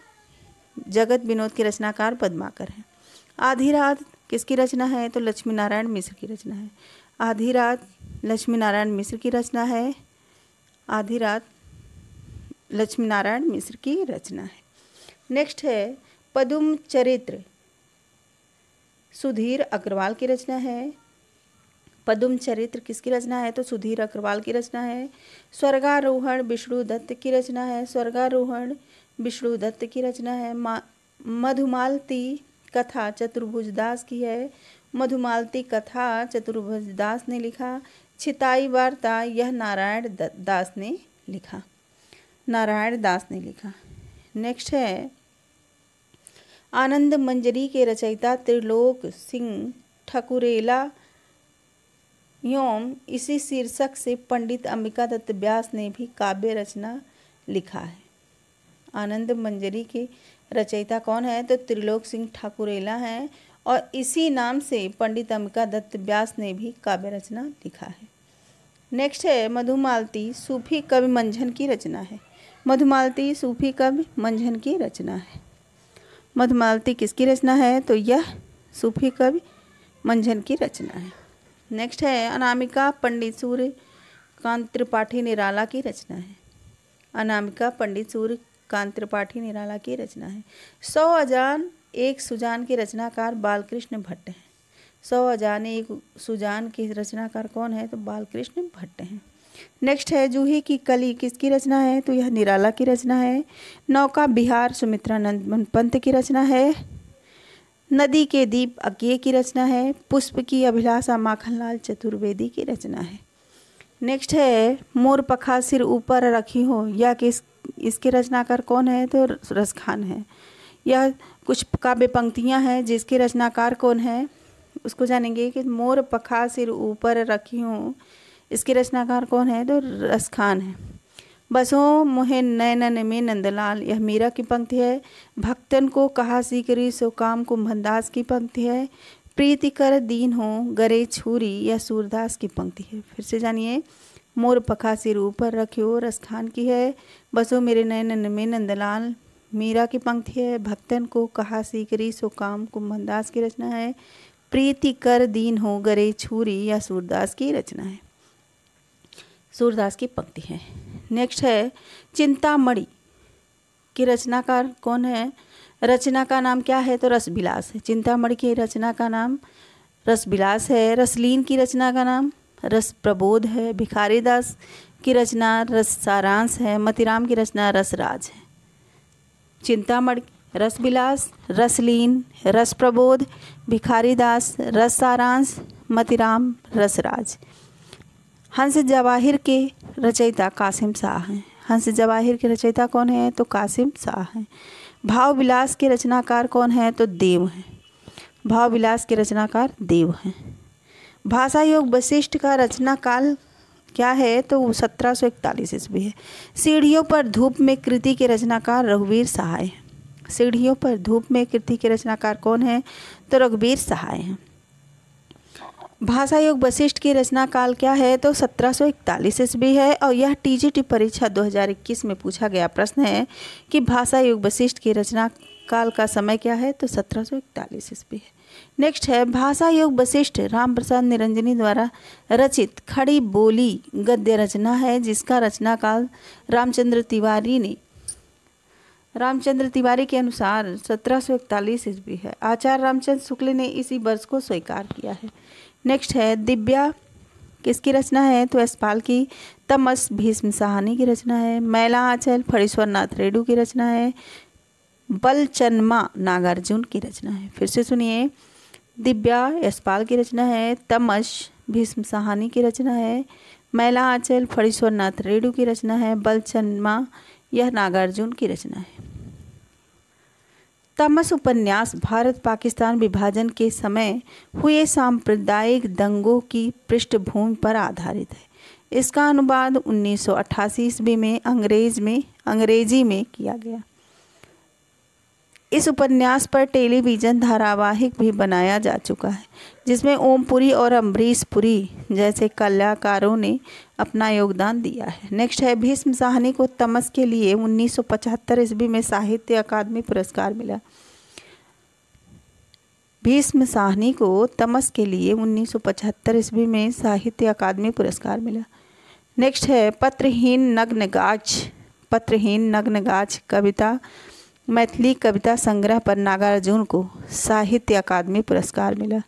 जगत विनोद के रचनाकार पद्माकर हैं आधी रात किसकी रचना है तो लक्ष्मी नारायण मिश्र की रचना है आधी रात लक्ष्मी नारायण मिश्र की रचना है आधी रात लक्ष्मी नारायण मिश्र की रचना है नेक्स्ट है पदुम चरित्र सुधीर अग्रवाल की रचना है पदुम चरित्र किसकी रचना है तो सुधीर अग्रवाल की रचना है स्वर्गारोहण विष्णु दत्त की रचना है स्वर्गारोहण विष्णु दत्त की रचना है मधुमालती कथा चतुर्भुज दास की है मधुमालती कथा चतुर्भुज दास ने लिखा छिताई वार्ता यह नारायण दास ने लिखा नारायण दास ने लिखा नेक्स्ट है आनंद मंजरी के रचयिता त्रिलोक सिंह ठकुरेला योम इसी शीर्षक से पंडित अंबिका दत्त व्यास ने भी काव्य रचना लिखा है आनंद मंजरी के रचयिता कौन है तो त्रिलोक सिंह ठाकुरेला हैं और इसी नाम से पंडित अंबिका दत्त व्यास ने भी काव्य रचना लिखा है नेक्स्ट है मधुमालती सूफी कवि मंझन की रचना है मधुमालती सूफी कवि मंझन की रचना है मधुमालती किसकी रचना है तो यह सूफी कवि मंझन की रचना है नेक्स्ट है अनामिका पंडित सूर्य कांत त्रिपाठी निराला की रचना है अनामिका पंडित सूर्य कांत त्रिपाठी निराला की रचना है सौ अजान एक सुजान के रचनाकार बालकृष्ण भट्ट हैं सौ अजान एक सुजान के रचनाकार कौन है तो बालकृष्ण भट्ट हैं नेक्स्ट है जूही की कली किसकी रचना है तो यह निराला की रचना है नौका बिहार सुमित्रानंद पंत की रचना है नदी के दीप अज्ञे की रचना है पुष्प की अभिलाषा माखनलाल चतुर्वेदी की रचना है नेक्स्ट है मोर पखा सिर ऊपर रखी हो यह किस इसके रचनाकार कौन है तो रस खान है यह कुछ काव्य पंक्तियाँ हैं जिसके रचनाकार कौन है उसको जानेंगे कि मोर पखा सिर ऊपर रखी हूँ इसके रचनाकार कौन है तो रस खान है बसों मुहे नयन में नंदलाल यह मीरा की पंक्ति है भक्तन को कहा सीकरी सो काम कुंभनदास की पंक्ति है प्रीति कर दीन हो गरे छूरी यह सूरदास की पंक्ति है फिर से जानिए मोर पखा सिर ऊपर रखियो रसखान की है बसो मेरे नयन में नंदलाल मीरा की पंक्ति है भक्तन को कहा सीकरी सो काम कुंभनदास की रचना है प्रीति कर दीन हो गरे छूरी या सूरदास की रचना है सूरदास की पंक्ति है नेक्स्ट है चिंतामणि की रचनाकार कौन है रचना का नाम क्या है तो रसबिलास है चिंतामणि की रचना का नाम रसबिलास है रसलीन की रचना का नाम रस प्रबोध है भिखारी दास की रचना रस सारांश है मतिराम की रचना रसराज है चिंतामणि रसबिलास रसलीन रस प्रबोध भिखारी दास रस सारांश मतिराम रसराज हंस जवाहिर के रचयिता कासिम शाह हैं हंस जवाहिर के रचयिता कौन है तो कासिम शाह हैं भाव विलास के रचनाकार कौन है तो देव हैं भाव विलास के रचनाकार देव हैं भाषा योग वशिष्ठ का रचना काल क्या है तो वो सत्रह सौ इकतालीस ईस्वी है सीढ़ियों पर धूप में कृति के रचनाकार रघुवीर सहाय हैं सीढ़ियों पर धूप में कृति के रचनाकार कौन हैं तो रघुवीर सहाय हैं भाषा योग वशिष्ठ की रचना काल क्या है तो 1741 ईस्वी है और यह टीजीटी परीक्षा 2021 में पूछा गया प्रश्न है कि भाषा योग वशिष्ठ की रचना काल का समय क्या है तो 1741 ईस्वी है नेक्स्ट है भाषा योग वशिष्ठ राम प्रसाद निरंजनी द्वारा रचित खड़ी बोली गद्य रचना है जिसका रचना काल रामचंद्र तिवारी ने रामचंद्र तिवारी के अनुसार सत्रह सौ इकतालीस ईस्वी है आचार्य रामचंद्र शुक्ल ने इसी वर्ष को स्वीकार किया है नेक्स्ट है दिव्या किसकी रचना है तो यशपाल की तमस भीष्म साहनी की रचना है मैला आंचल फणीश्वर नाथ रेडू की रचना है बलचन्मा नागार्जुन की रचना है फिर से सुनिए दिव्या यशपाल की रचना है तमस भीष्म साहनी की रचना है मैला आंचल फणीश्वर नाथ रेडू की रचना है बलचन्मा यह नागार्जुन की रचना है तमस उपन्यास भारत पाकिस्तान विभाजन के समय हुए सांप्रदायिक दंगों की पृष्ठभूमि पर आधारित है इसका अनुवाद उन्नीस सौ ईस्वी में अंग्रेज में अंग्रेजी में किया गया इस उपन्यास पर टेलीविज़न धारावाहिक भी बनाया जा चुका है जिसमें ओमपुरी और अम्बरीश पुरी जैसे कलाकारों ने अपना योगदान दिया है नेक्स्ट है भीष्म साहनी को तमस के लिए 1975 ईस्वी में साहित्य अकादमी पुरस्कार मिला भीष्म साहनी को तमस के लिए 1975 ईस्वी में साहित्य अकादमी पुरस्कार मिला नेक्स्ट है पत्रहीन नग्न गाछ पत्रहीन नग्न गाछ कविता मैथिली कविता संग्रह पर नागार्जुन को साहित्य अकादमी पुरस्कार मिला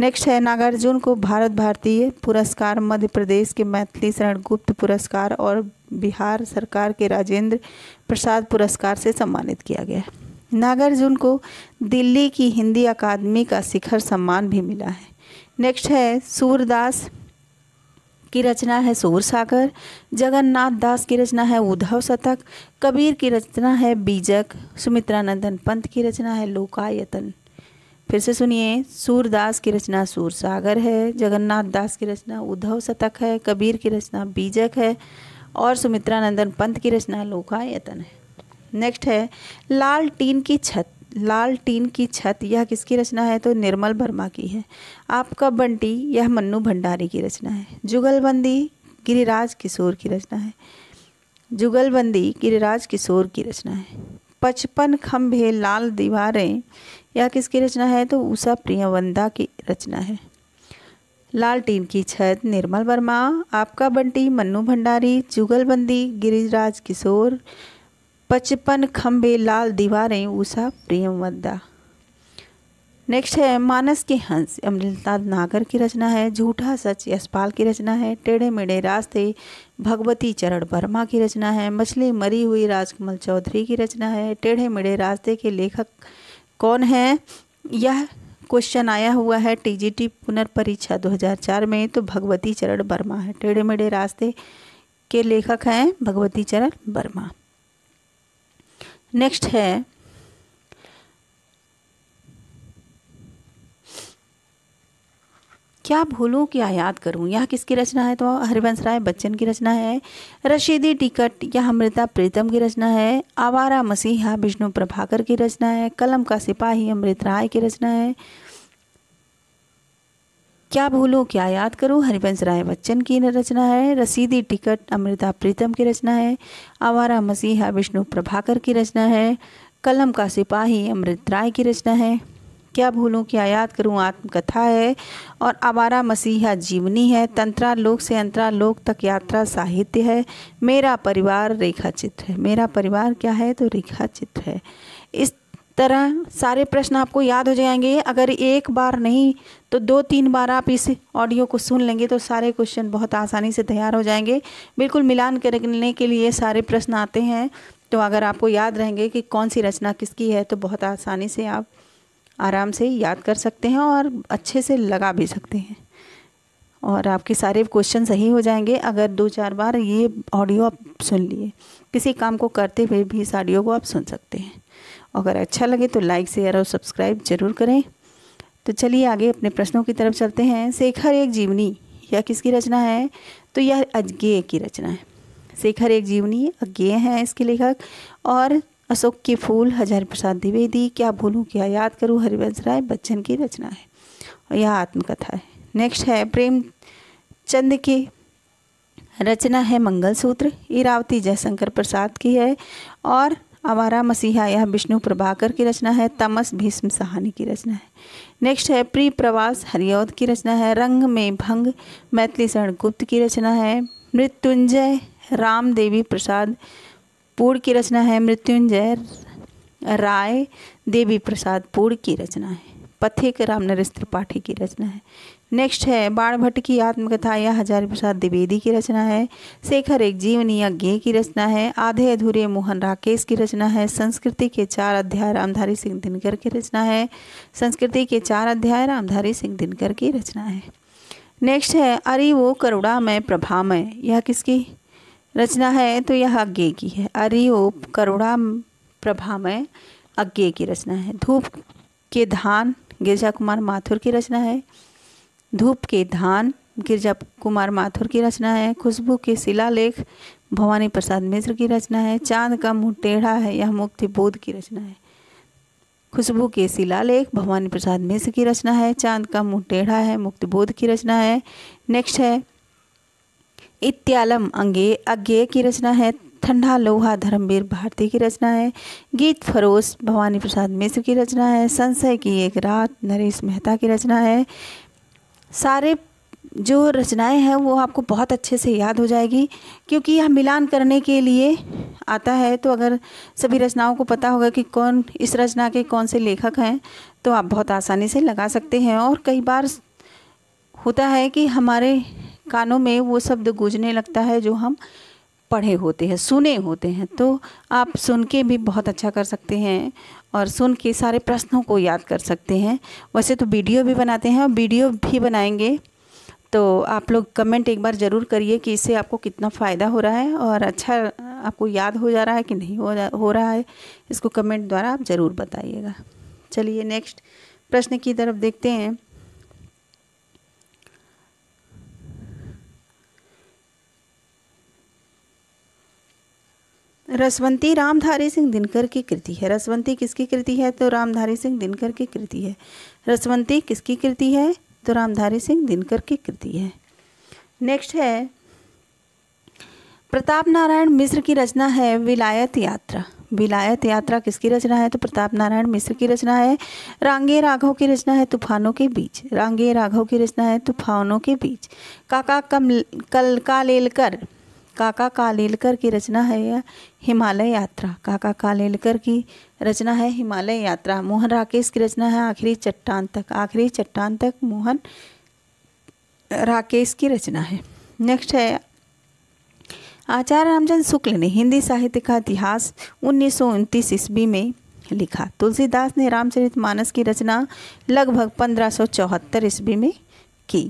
नेक्स्ट है नागार्जुन को भारत भारतीय पुरस्कार मध्य प्रदेश के मैथिली शरण गुप्त पुरस्कार और बिहार सरकार के राजेंद्र प्रसाद पुरस्कार से सम्मानित किया गया नागार्जुन को दिल्ली की हिंदी अकादमी का शिखर सम्मान भी मिला है नेक्स्ट है सूरदास की रचना है सूर सागर जगन्नाथ दास की रचना है उद्धव शतक कबीर की रचना है बीजक सुमित्रा नंदन पंत की रचना है लोकायतन फिर से सुनिए सूरदास की रचना सूर सागर है जगन्नाथ दास की रचना उद्धव शतक है कबीर की रचना बीजक है और सुमित्रानंदन पंत की रचना लोकायतन है नेक्स्ट है लाल टीन की छत लाल टीन की छत यह किसकी रचना है तो निर्मल वर्मा की है आपका बंटी यह मन्नू भंडारी की रचना है जुगलबंदी गिरिराज किशोर की रचना है जुगलबंदी गिरिराज किशोर की रचना है पचपन खम्भे लाल दीवारें यह किसकी रचना है तो उषा प्रियवंदा की रचना है लाल टीन की छत निर्मल वर्मा आपका बंटी मन्नू भंडारी जुगलबंदी गिरिराज किशोर पचपन खम्बे लाल दीवारें उषा प्रेमवद्दा नेक्स्ट है मानस के हंस अमृतनाथ नागर की रचना है झूठा सच यशपाल की रचना है टेढ़े मेढ़े रास्ते भगवती चरण वर्मा की रचना है मछली मरी हुई राजकमल चौधरी की रचना है टेढ़े मेढ़े रास्ते के लेखक कौन है यह क्वेश्चन आया हुआ है टीजीटी पुनर्परीक्षा 2004 में तो भगवती चरण वर्मा है टेढ़े मेढ़े रास्ते के लेखक हैं भगवती चरण वर्मा नेक्स्ट है क्या भूलूं क्या याद करूं यह किसकी रचना है तो हरिवंश राय बच्चन की रचना है रशीदी टिकट यह अमृता प्रीतम की रचना है आवारा मसीहा विष्णु प्रभाकर की रचना है कलम का सिपाही अमृत राय की रचना है क्या भूलूँ क्या याद करूँ हरिवंश राय बच्चन की रचना है रसीदी टिकट अमृता प्रीतम की रचना है आवारा मसीहा विष्णु प्रभाकर की रचना है कलम का सिपाही अमृत राय की रचना है क्या भूलूँ क्या याद करूँ आत्मकथा है और आवारा मसीहा जीवनी है तंत्रालोक से अंतरालोक तक यात्रा साहित्य है मेरा परिवार रेखा चित्र है मेरा परिवार क्या है तो रेखा चित्र है इस तरह सारे प्रश्न आपको याद हो जाएंगे अगर एक बार नहीं तो दो तीन बार आप इस ऑडियो को सुन लेंगे तो सारे क्वेश्चन बहुत आसानी से तैयार हो जाएंगे बिल्कुल मिलान करने के लिए सारे प्रश्न आते हैं तो अगर आपको याद रहेंगे कि कौन सी रचना किसकी है तो बहुत आसानी से आप आराम से याद कर सकते हैं और अच्छे से लगा भी सकते हैं और आपके सारे क्वेश्चन सही हो जाएंगे अगर दो चार बार ये ऑडियो आप सुन लिए किसी काम को करते हुए भी इस ऑडियो को आप सुन सकते हैं अगर अच्छा लगे तो लाइक शेयर और सब्सक्राइब जरूर करें तो चलिए आगे अपने प्रश्नों की तरफ चलते हैं शेखर एक जीवनी यह किसकी रचना है तो यह अज्ञेय की रचना है शेखर एक जीवनी अज्ञेय हैं इसके लेखक और अशोक के फूल हजार प्रसाद द्विवेदी क्या भूलूँ क्या याद करूँ हरिवंश राय बच्चन की रचना है और यह आत्मकथा है नेक्स्ट है प्रेम चंद की रचना है मंगलसूत्र इरावती जयशंकर प्रसाद की है और अवारा मसीहा यह विष्णु प्रभाकर की रचना है तमस भीष्म सहानी की रचना है नेक्स्ट है प्री प्रवास हरियोद की रचना है रंग में भंग मैथिली शरण गुप्त की रचना है मृत्युंजय राम देवी प्रसाद पूर्ण की रचना है मृत्युंजय राय देवी प्रसाद पूर्ण की रचना है पथिक नरेश त्रिपाठी की रचना है नेक्स्ट है बाणभट्ट की आत्मकथा या हजारी प्रसाद द्विवेदी की रचना है शेखर एक जीवनी गेय की रचना है आधे अधूरे मोहन राकेश की रचना है संस्कृति के चार अध्याय रामधारी सिंह दिनकर की रचना है संस्कृति के चार अध्याय रामधारी सिंह दिनकर की रचना है नेक्स्ट है अरे वो करुणामय प्रभामय यह किसकी रचना है तो यह अज्ञे की है अरे वो करुणा प्रभामय अज्ञे की रचना है धूप के धान गिरजा कुमार माथुर की रचना है धूप के धान गिरजा कुमार माथुर की रचना है खुशबू के शिलालेख भवानी प्रसाद मिश्र की रचना है चांद का मुँह टेढ़ा है यह मुक्ति बोध की रचना है खुशबू के शिलालेख भवानी प्रसाद मिश्र की रचना है चांद का मुँह टेढ़ा है मुक्ति बोध की रचना है नेक्स्ट है इत्यालम अंगे अज्ञे की रचना है ठंडा लोहा धर्मवीर भारती की रचना है गीत फरोश भवानी प्रसाद मिश्र की रचना है संशय की एक रात नरेश मेहता की रचना है सारे जो रचनाएं हैं वो आपको बहुत अच्छे से याद हो जाएगी क्योंकि यह मिलान करने के लिए आता है तो अगर सभी रचनाओं को पता होगा कि कौन इस रचना के कौन से लेखक हैं तो आप बहुत आसानी से लगा सकते हैं और कई बार होता है कि हमारे कानों में वो शब्द गूंजने लगता है जो हम पढ़े होते हैं सुने होते हैं तो आप सुन के भी बहुत अच्छा कर सकते हैं और सुन के सारे प्रश्नों को याद कर सकते हैं वैसे तो वीडियो भी बनाते हैं और वीडियो भी बनाएंगे तो आप लोग कमेंट एक बार ज़रूर करिए कि इससे आपको कितना फ़ायदा हो रहा है और अच्छा आपको याद हो जा रहा है कि नहीं हो जा हो रहा है इसको कमेंट द्वारा आप ज़रूर बताइएगा चलिए नेक्स्ट प्रश्न की तरफ देखते हैं रसवंती रामधारी सिंह दिनकर की कृति है रसवंती किसकी कृति है तो रामधारी सिंह दिनकर की कृति है रसवंती किसकी कृति है तो रामधारी सिंह दिनकर की कृति है नेक्स्ट है प्रताप नारायण मिश्र की रचना है विलायत यात्रा विलायत यात्रा किसकी रचना है तो प्रताप नारायण मिश्र की रचना है रांगे राघव की रचना है तूफानों के बीच रांगे राघव की रचना है तूफानों के बीच काका कम कल का लेलकर काका कालेलकर की रचना है हिमालय यात्रा काका कालेलकर की रचना है हिमालय यात्रा मोहन राकेश की रचना है आखिरी चट्टान तक आखिरी चट्टान तक मोहन राकेश की रचना है नेक्स्ट है आचार्य रामचंद्र शुक्ल ने हिंदी साहित्य का इतिहास उन्नीस सौ उनतीस ईस्वी में लिखा तुलसीदास ने रामचरित मानस की रचना लगभग पंद्रह सौ चौहत्तर ईस्वी में की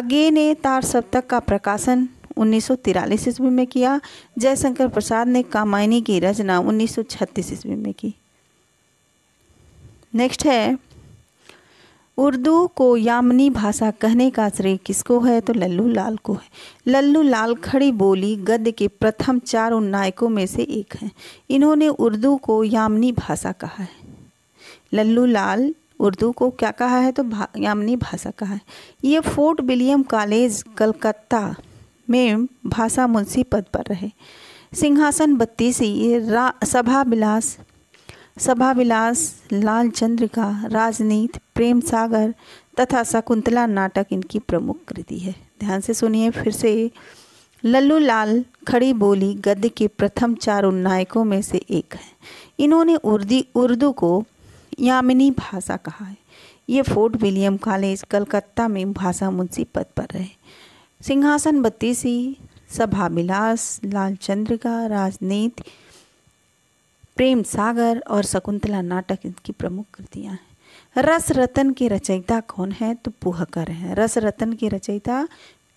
अज्ञे ने तार सप्तक का प्रकाशन उन्नीस ईस्वी में किया जयशंकर प्रसाद ने कामायनी की रचना 1936 ईस्वी में की नेक्स्ट है उर्दू को यामनी भाषा कहने का श्रेय किसको है तो लल्लू लाल को है लल्लू लाल खड़ी बोली गद्य के प्रथम चार नायकों में से एक हैं इन्होंने उर्दू को यामनी भाषा कहा है लल्लू लाल उर्दू को क्या कहा है तो भा, यामनी भाषा कहा है ये फोर्ट विलियम कॉलेज कलकत्ता में भाषा मुंशी पद पर रहे सिंहासन बत्तीसी सभा विलास सभा विलास लाल का राजनीत प्रेम सागर तथा शकुंतला नाटक इनकी प्रमुख कृति है ध्यान से सुनिए फिर से लल्लू लाल खड़ी बोली गद्य के प्रथम चार उन्नायकों में से एक है इन्होंने उर्दी उर्दू को यामिनी भाषा कहा है ये फोर्ट विलियम कॉलेज कलकत्ता में भाषा मुंशी पद पर रहे सिंहासन बत्तीसी सभाविलास लालचंद्र का राजनीति प्रेम सागर और शकुंतला नाटक इनकी प्रमुख कृतियाँ हैं रस रतन के रचयिता कौन है तो पुहकर हैं रस रतन के रचयिता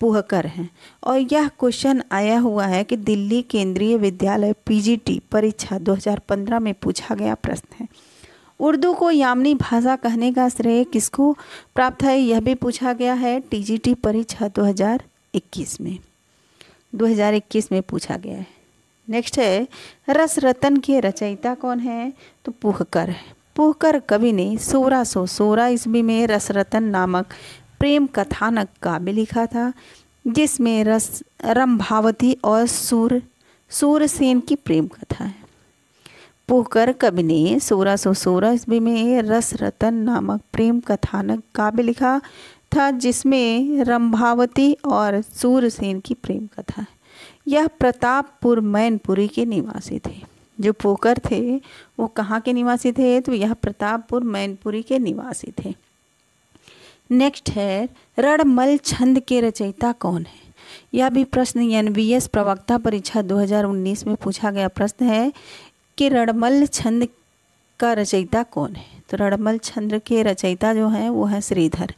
पुहकर हैं और यह क्वेश्चन आया हुआ है कि दिल्ली केंद्रीय विद्यालय पीजीटी परीक्षा 2015 में पूछा गया प्रश्न है उर्दू को यामनी भाषा कहने का श्रेय किसको प्राप्त है यह भी पूछा गया है टीजीटी परीक्षा 2015 2021 में 2021 में पूछा गया है नेक्स्ट है रस रतन के रचयिता कौन है तो पुहकर है पुहकर कवि ने 1616 ईस्वी में रस रतन नामक प्रेम कथानक काव्य लिखा था जिसमें रस रमभावती और सूर सूरसेन की प्रेम कथा है पोहकर कवि ने सोलह सौ सोलह ईस्वी में रस रतन नामक प्रेम कथानक काव्य लिखा था जिसमें रंभावती और सूरसेन की प्रेम कथा है यह प्रतापपुर मैनपुरी के निवासी थे जो पोकर थे वो कहाँ के निवासी थे तो यह प्रतापपुर मैनपुरी के निवासी थे नेक्स्ट है रणमल छंद के रचयिता कौन है यह भी प्रश्न एस प्रवक्ता परीक्षा 2019 में पूछा गया प्रश्न है कि रणमल छंद का रचयिता कौन है तो रणमल छंद के रचयिता जो हैं वो हैं श्रीधर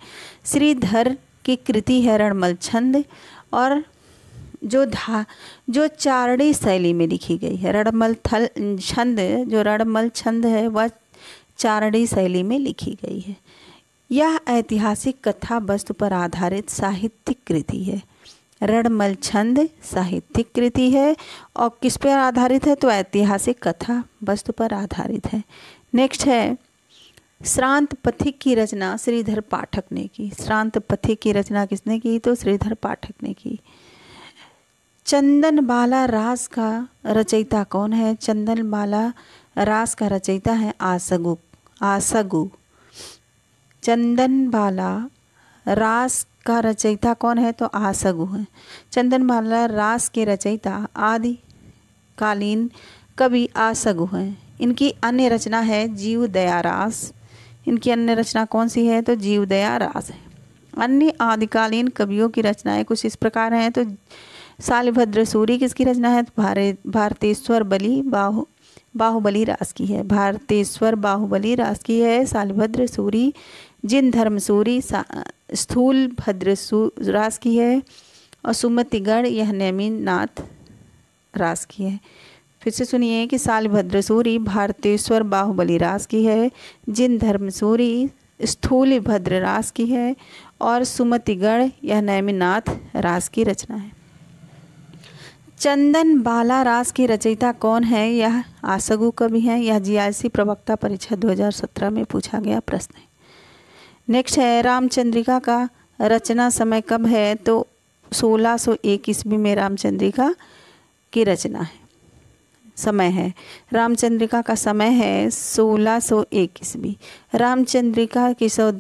श्रीधर की कृति है रणमल छंद और जो धा जो चारणी शैली में लिखी गई है रणमल थल छंद जो रणमल छंद है वह चारणी शैली में लिखी गई है यह ऐतिहासिक कथा वस्तु पर आधारित साहित्यिक कृति है रणमल छंद साहित्यिक कृति है और किस पर आधारित है तो ऐतिहासिक कथा वस्तु पर आधारित है नेक्स्ट है श्रांत पथिक की रचना श्रीधर पाठक ने की श्रांत पथिक की रचना किसने की तो श्रीधर पाठक ने की चंदन बाला रास का रचयिता कौन है चंदन बाला रास का रचयिता है आसगु आसगु चंदन बाला रास का रचयिता कौन है तो आसगु है चंदन बाला रास के रचयिता आदि कालीन कवि आसगु हैं इनकी अन्य रचना है जीव दयारास इनकी अन्य रचना कौन सी है तो जीवदया रास है अन्य आदिकालीन कवियों की रचनाएं कुछ इस प्रकार हैं तो सालभद्र सूरी किसकी रचना है तो भारत भारतेश्वर बलि बाहु बाहुबली रास की है भारतेश्वर बाहुबली रास की है सालभद्र सूरी जिन धर्म सूरी स्थूल भद्र रास की है और सुमतिगढ़ यह नेमीनाथ रास की है फिर से सुनिए कि साल भद्र सूरी भारतेश्वर बाहुबली रास की है जिन धर्म सूरी स्थूल भद्र रास की है और सुमतिगढ़ यह नैमिनाथ रास की रचना है चंदन बाला रास की रचयिता कौन है यह आसगु कवि हैं यह जीआईसी प्रवक्ता परीक्षा 2017 में पूछा गया प्रश्न है नेक्स्ट है रामचंद्रिका का रचना समय कब है तो 1601 ईस्वी में रामचंद्रिका की रचना है समय है रामचंद्रिका का समय है सोलह सौ एक ईस्वी रामचंद्रिका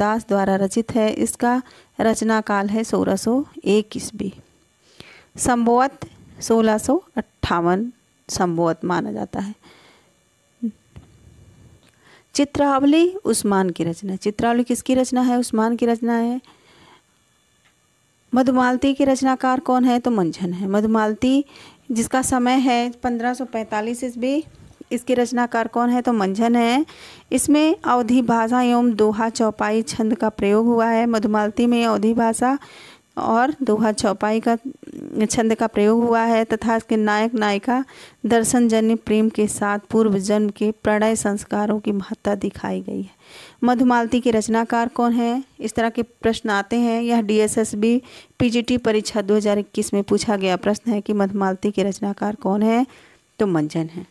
दास द्वारा रचित है इसका रचना काल है सोलह सौ एक ईस्वी संभवत सोलह सौ अट्ठावन संभवत माना जाता है चित्रावली उस्मान की रचना चित्रावली किसकी रचना है उस्मान की रचना है मधुमालती के रचनाकार कौन है तो मंझन है मधुमालती जिसका समय है 1545 ईस्वी इसके रचनाकार कौन है तो मंझन है इसमें अवधि भाषा एवं दोहा चौपाई छंद का प्रयोग हुआ है मधुमालती में अवधि भाषा और दोहा चौपाई का छंद का प्रयोग हुआ है तथा इसके नायक नायिका दर्शन जन्य प्रेम के साथ पूर्व जन्म के प्रणय संस्कारों की महत्ता दिखाई गई है मधुमालती के रचनाकार कौन है इस तरह के प्रश्न आते हैं यह डीएसएसबी पीजीटी परीक्षा 2021 में पूछा गया प्रश्न है कि मधुमालती के रचनाकार कौन है तो मंजन है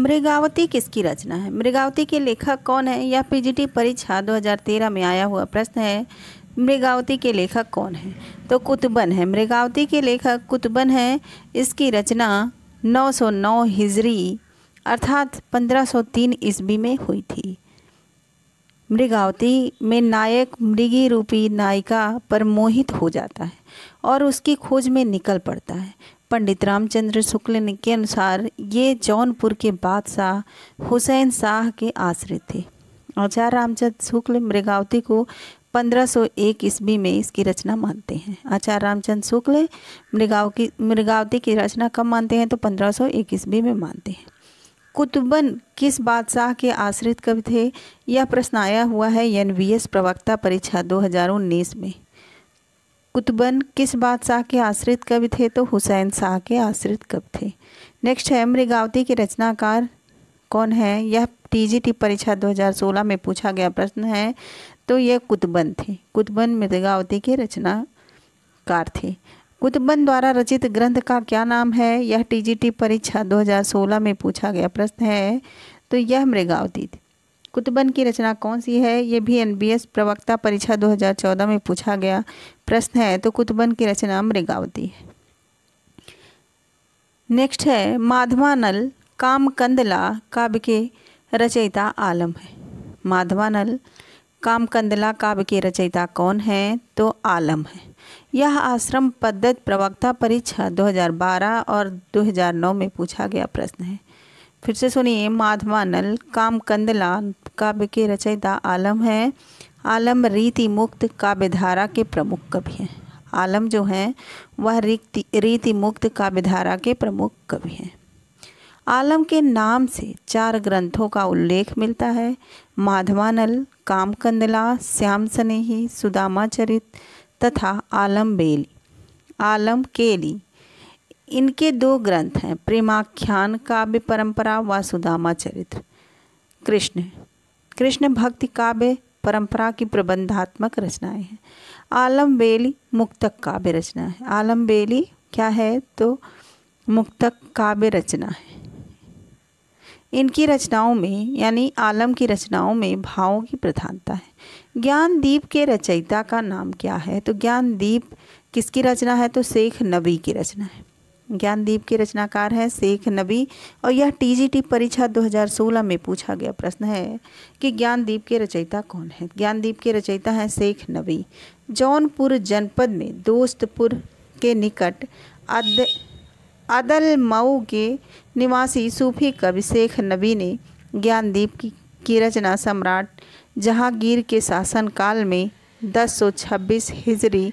मृगावती किसकी रचना है मृगावती के लेखक कौन है यह पीजीटी परीक्षा 2013 में आया हुआ प्रश्न है मृगावती के लेखक कौन हैं तो कुतुबन है मृगावती के लेखक कुतुबन हैं इसकी रचना 909 हिजरी अर्थात 1503 ईस्वी में हुई थी मृगावती में नायक मृगी रूपी नायिका पर मोहित हो जाता है और उसकी खोज में निकल पड़ता है पंडित रामचंद्र शुक्ल के अनुसार ये जौनपुर के बादशाह हुसैन शाह के आश्रित थे आचार्य रामचंद्र शुक्ल मृगावती को 1501 ईस्वी में इसकी रचना मानते हैं आचार्य रामचंद्र शुक्ल मृगाव की मृगावती की रचना कब मानते हैं तो 1501 ईस्वी में मानते हैं कुतुबन किस बादशाह के आश्रित कवि थे यह प्रश्न आया हुआ है एन प्रवक्ता परीक्षा 2019 में कुतुबन किस बादशाह के आश्रित कवि थे तो हुसैन शाह के आश्रित कवि थे नेक्स्ट है मृगावती के रचनाकार कौन है यह टी परीक्षा 2016 में पूछा गया प्रश्न है तो यह कुतबन थे कुतबन मृगावती के रचनाकार थे कुतबन द्वारा रचित ग्रंथ का क्या नाम है यह टीजीटी परीक्षा 2016 में पूछा गया प्रश्न है तो यह मृगावती थी कुतबन की रचना कौन सी है यह भी एनबीएस प्रवक्ता परीक्षा 2014 में पूछा गया प्रश्न है तो कुतबन की रचना मृगावती है नेक्स्ट है माधवानल कामकंदला काव्य के रचयिता आलम है माधवानल कामकंदला काव्य के रचयिता कौन है तो आलम है यह आश्रम पद्धत प्रवक्ता परीक्षा 2012 और 2009 में पूछा गया प्रश्न है फिर से सुनिए माधवानल कामकंदला काव्य के रचयिता आलम है आलम रीति मुक्त काव्यधारा के प्रमुख कवि हैं आलम जो हैं वह रीति रीति मुक्त काव्यधारा के प्रमुख कवि हैं आलम के नाम से चार ग्रंथों का उल्लेख मिलता है माधवानल कामकंदला श्याम स्नेही सुदामाचरित तथा आलम बेली आलम केली इनके दो ग्रंथ हैं प्रेमाख्यान काव्य परंपरा व सुदामा चरित्र कृष्ण कृष्ण भक्ति काव्य परंपरा की प्रबंधात्मक रचनाएं हैं आलम बेली मुक्तक काव्य रचना है आलम बेली क्या है तो मुक्तक काव्य रचना है इनकी रचनाओं में यानी आलम की रचनाओं में भावों की प्रधानता है ज्ञानदीप के रचयिता का नाम क्या है तो ज्ञानदीप किसकी रचना है तो शेख नबी की रचना है ज्ञानदीप के रचनाकार हैं शेख नबी और यह टीजीटी परीक्षा 2016 में पूछा गया प्रश्न है कि ज्ञानदीप के रचयिता कौन है ज्ञानदीप के रचयिता हैं शेख नबी जौनपुर जनपद में दोस्तपुर के निकट अद्य अदल मऊ के निवासी सूफी कवि शेख नबी ने ज्ञानदीप की, की रचना सम्राट जहांगीर के शासनकाल में 1026 हिजरी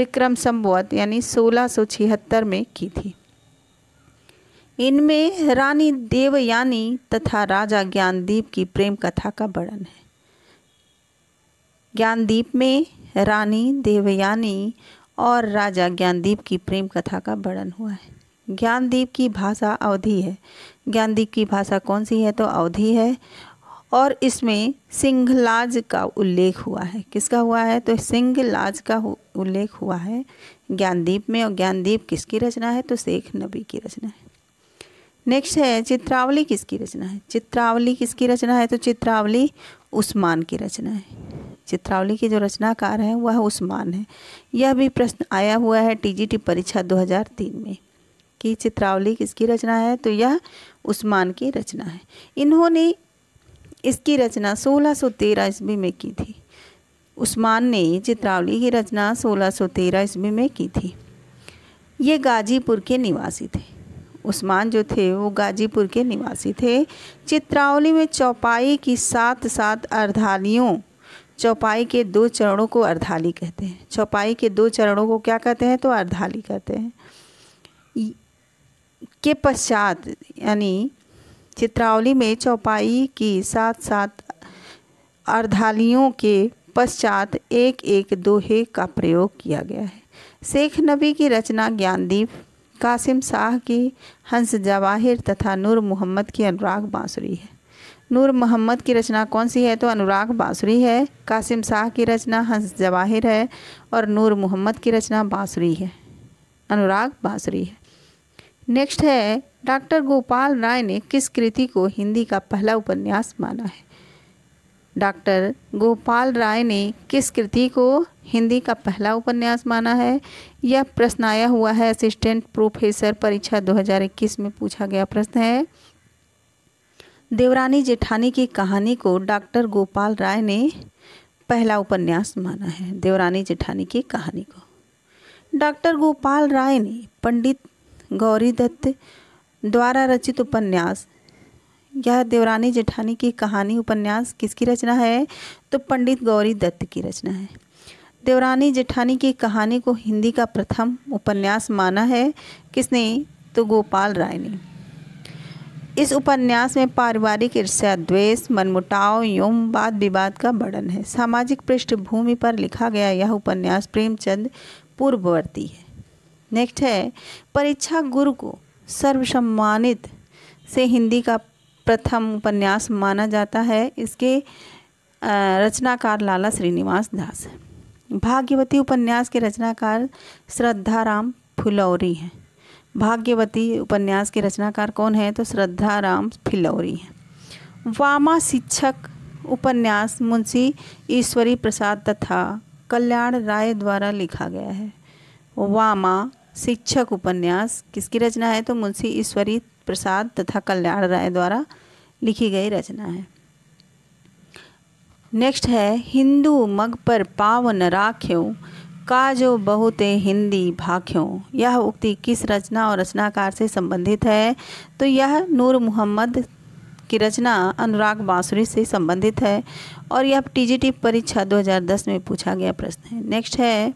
विक्रम संवत यानी 1676 में की थी इनमें रानी देवयानी तथा राजा ज्ञानदीप की प्रेम कथा का वर्णन है ज्ञानदीप में रानी देवयानी और राजा ज्ञानदीप की प्रेम कथा का वर्णन हुआ है ज्ञानदीप की भाषा अवधि है ज्ञानदीप की भाषा कौन सी है तो अवधि है और इसमें सिंहलाज का उल्लेख हुआ है किसका हुआ है तो सिंहलाज का उल्लेख हुआ है ज्ञानदीप में और ज्ञानदीप किसकी रचना है तो शेख नबी की रचना है नेक्स्ट है चित्रावली किसकी रचना है चित्रावली किसकी रचना है तो चित्रावली उस्मान की रचना है चित्रावली की जो रचनाकार है वह उस्मान है यह भी प्रश्न आया हुआ है टीजीटी परीक्षा 2003 में की चित्रावली किसकी रचना है तो यह उस्मान की रचना है इन्होंने इसकी रचना 1613 ईस्वी में की थी उस्मान ने चित्रावली की रचना 1613 ईस्वी में की थी ये गाजीपुर के निवासी थे उस्मान जो थे वो गाजीपुर के निवासी थे चित्रावली में चौपाई की सात सात अर्धालियों चौपाई के दो चरणों को अर्धाली कहते हैं चौपाई के दो चरणों को क्या कहते हैं तो अर्धाली कहते हैं के पश्चात यानी चित्रावली में चौपाई की साथ साथ अर्धालियों के पश्चात एक एक दोहे का प्रयोग किया गया है शेख नबी की रचना ज्ञानदीप कासिम शाह की हंस जवाहिर तथा नूर मोहम्मद की अनुराग बांसुरी है नूर मोहम्मद की रचना कौन सी है तो अनुराग बांसुरी है कासिम शाह की रचना हंस जवाहिर है और नूर मोहम्मद की रचना बांसुरी है अनुराग बांसुरी है नेक्स्ट है डॉक्टर गोपाल राय ने किस कृति को हिंदी का पहला उपन्यास माना है डॉक्टर गोपाल राय ने किस कृति को हिंदी का पहला उपन्यास माना है यह प्रश्न आया हुआ है असिस्टेंट प्रोफेसर परीक्षा 2021 में पूछा गया प्रश्न है देवरानी जेठानी की कहानी को डॉक्टर गोपाल राय ने पहला उपन्यास माना है देवरानी जेठानी की कहानी को डॉक्टर गोपाल राय ने पंडित गौरी दत्त द्वारा रचित उपन्यास यह देवरानी जेठानी की कहानी उपन्यास किसकी रचना है तो पंडित गौरी दत्त की रचना है देवरानी जेठानी की कहानी को हिंदी का प्रथम उपन्यास माना है किसने तो गोपाल राय ने इस उपन्यास में पारिवारिक ईर्ष्या द्वेष मनमुटाव एवं वाद विवाद का वर्णन है सामाजिक पृष्ठभूमि पर लिखा गया यह उपन्यास प्रेमचंद पूर्ववर्ती है नेक्स्ट है परीक्षा गुरु को सर्वसम्मानित से हिंदी का प्रथम उपन्यास माना जाता है इसके रचनाकार लाला श्रीनिवास दास भाग्यवती उपन्यास के रचनाकार श्रद्धाराम फुलौरी हैं भाग्यवती उपन्यास के रचनाकार कौन है तो श्रद्धाराम फिलौरी हैं वामा शिक्षक उपन्यास मुंशी ईश्वरी प्रसाद तथा कल्याण राय द्वारा लिखा गया है वामा शिक्षक उपन्यास किसकी रचना है तो मुंशी ईश्वरी प्रसाद तथा कल्याण राय द्वारा लिखी गई रचना है नेक्स्ट है हिंदू मग पर पावन राख्यों जो बहुते हिंदी भाख्यों यह उक्ति किस रचना और रचनाकार से संबंधित है तो यह नूर मुहम्मद की रचना अनुराग बांसुरी से संबंधित है और यह टी परीक्षा 2010 में पूछा गया प्रश्न है नेक्स्ट है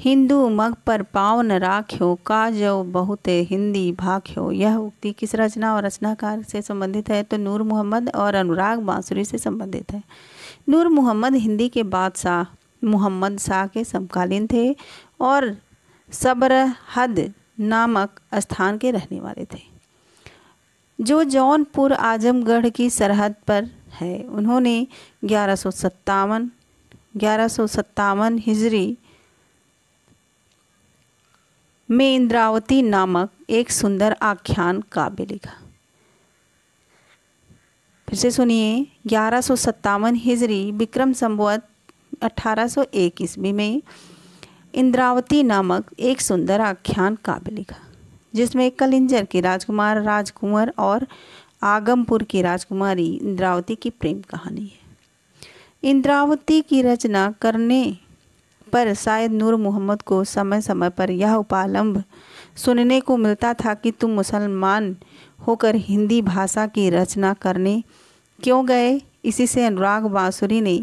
हिंदू मग पर पावन न राख्यो काजो बहुत हिंदी भाख्यो यह उक्ति किस रचना और रचनाकार से संबंधित है तो नूर मोहम्मद और अनुराग बांसुरी से संबंधित है नूर मोहम्मद हिंदी के बादशाह मोहम्मद शाह के समकालीन थे और सबरहद नामक स्थान के रहने वाले थे जो जौनपुर आजमगढ़ की सरहद पर है उन्होंने ग्यारह सौ सत्तावन ग्यारह सौ सत्तावन हिजरी में इंद्रावती नामक एक सुंदर आख्यान काव्य लिखा फिर से सुनिए ग्यारह सत्तावन हिजरी विक्रम संवत अठारह ईस्वी में इंद्रावती नामक एक सुंदर आख्यान काव्य लिखा जिसमें कलिंजर के राजकुमार राजकुंवर और आगमपुर की राजकुमारी इंद्रावती की प्रेम कहानी है इंद्रावती की रचना करने पर शायद नूर मोहम्मद को समय समय पर यह उपालंब सुनने को मिलता था कि तुम मुसलमान होकर हिंदी भाषा की रचना करने क्यों गए इसी से अनुराग बांसुरी ने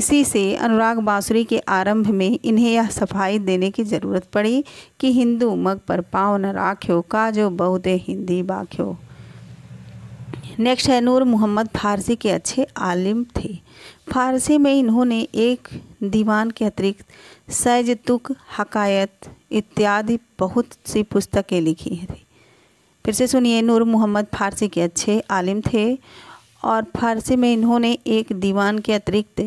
इसी से अनुराग बांसुरी के आरंभ में इन्हें यह सफाई देने की ज़रूरत पड़ी कि हिंदू मग पर पाँव न राख्यो का जो बहुत हिंदी बाख्यो नेक्स्ट है नूर मोहम्मद फारसी के अच्छे आलिम थे फारसी में इन्होंने एक दीवान के अतिरिक्त सैज तुक हकायत इत्यादि बहुत सी पुस्तकें लिखी थी फिर से सुनिए नूर मोहम्मद फारसी के अच्छे आलिम थे और फारसी में इन्होंने एक दीवान के अतिरिक्त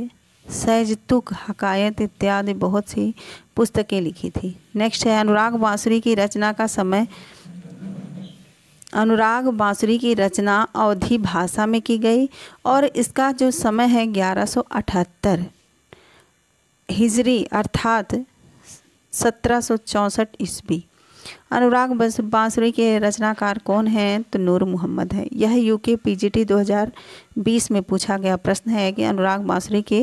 तुक हकायत इत्यादि बहुत सी पुस्तकें लिखी थी नेक्स्ट है अनुराग बांसुरी की रचना का समय अनुराग बांसुरी की रचना अवधि भाषा में की गई और इसका जो समय है 1178 हिजरी अर्थात 1764 ईस्वी अनुराग बांसुरी के रचनाकार कौन हैं तो नूर मोहम्मद है यह यूके पीजीटी 2020 में पूछा गया प्रश्न है कि अनुराग बांसुरी के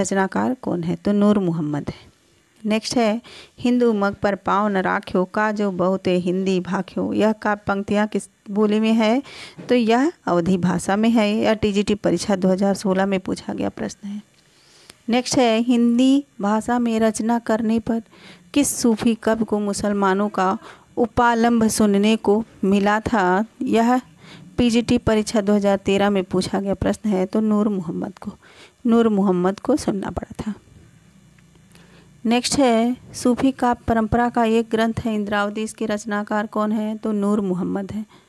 रचनाकार कौन है तो नूर मोहम्मद है नेक्स्ट है हिंदू मग पर पाँव न राख्यो का जो बहुते हिंदी भाख्यो यह का पंक्तियाँ किस बोली में है तो यह अवधि भाषा में है यह टीजीटी परीक्षा 2016 में पूछा गया प्रश्न है नेक्स्ट है हिंदी भाषा में रचना करने पर किस सूफी कवि को मुसलमानों का उपालंब सुनने को मिला था यह पीजीटी परीक्षा 2013 में पूछा गया प्रश्न है तो नूर मोहम्मद को नूर मोहम्मद को सुनना पड़ा था नेक्स्ट है सूफी का परंपरा का एक ग्रंथ है इंद्रावती इसके रचनाकार कौन है तो नूर मोहम्मद है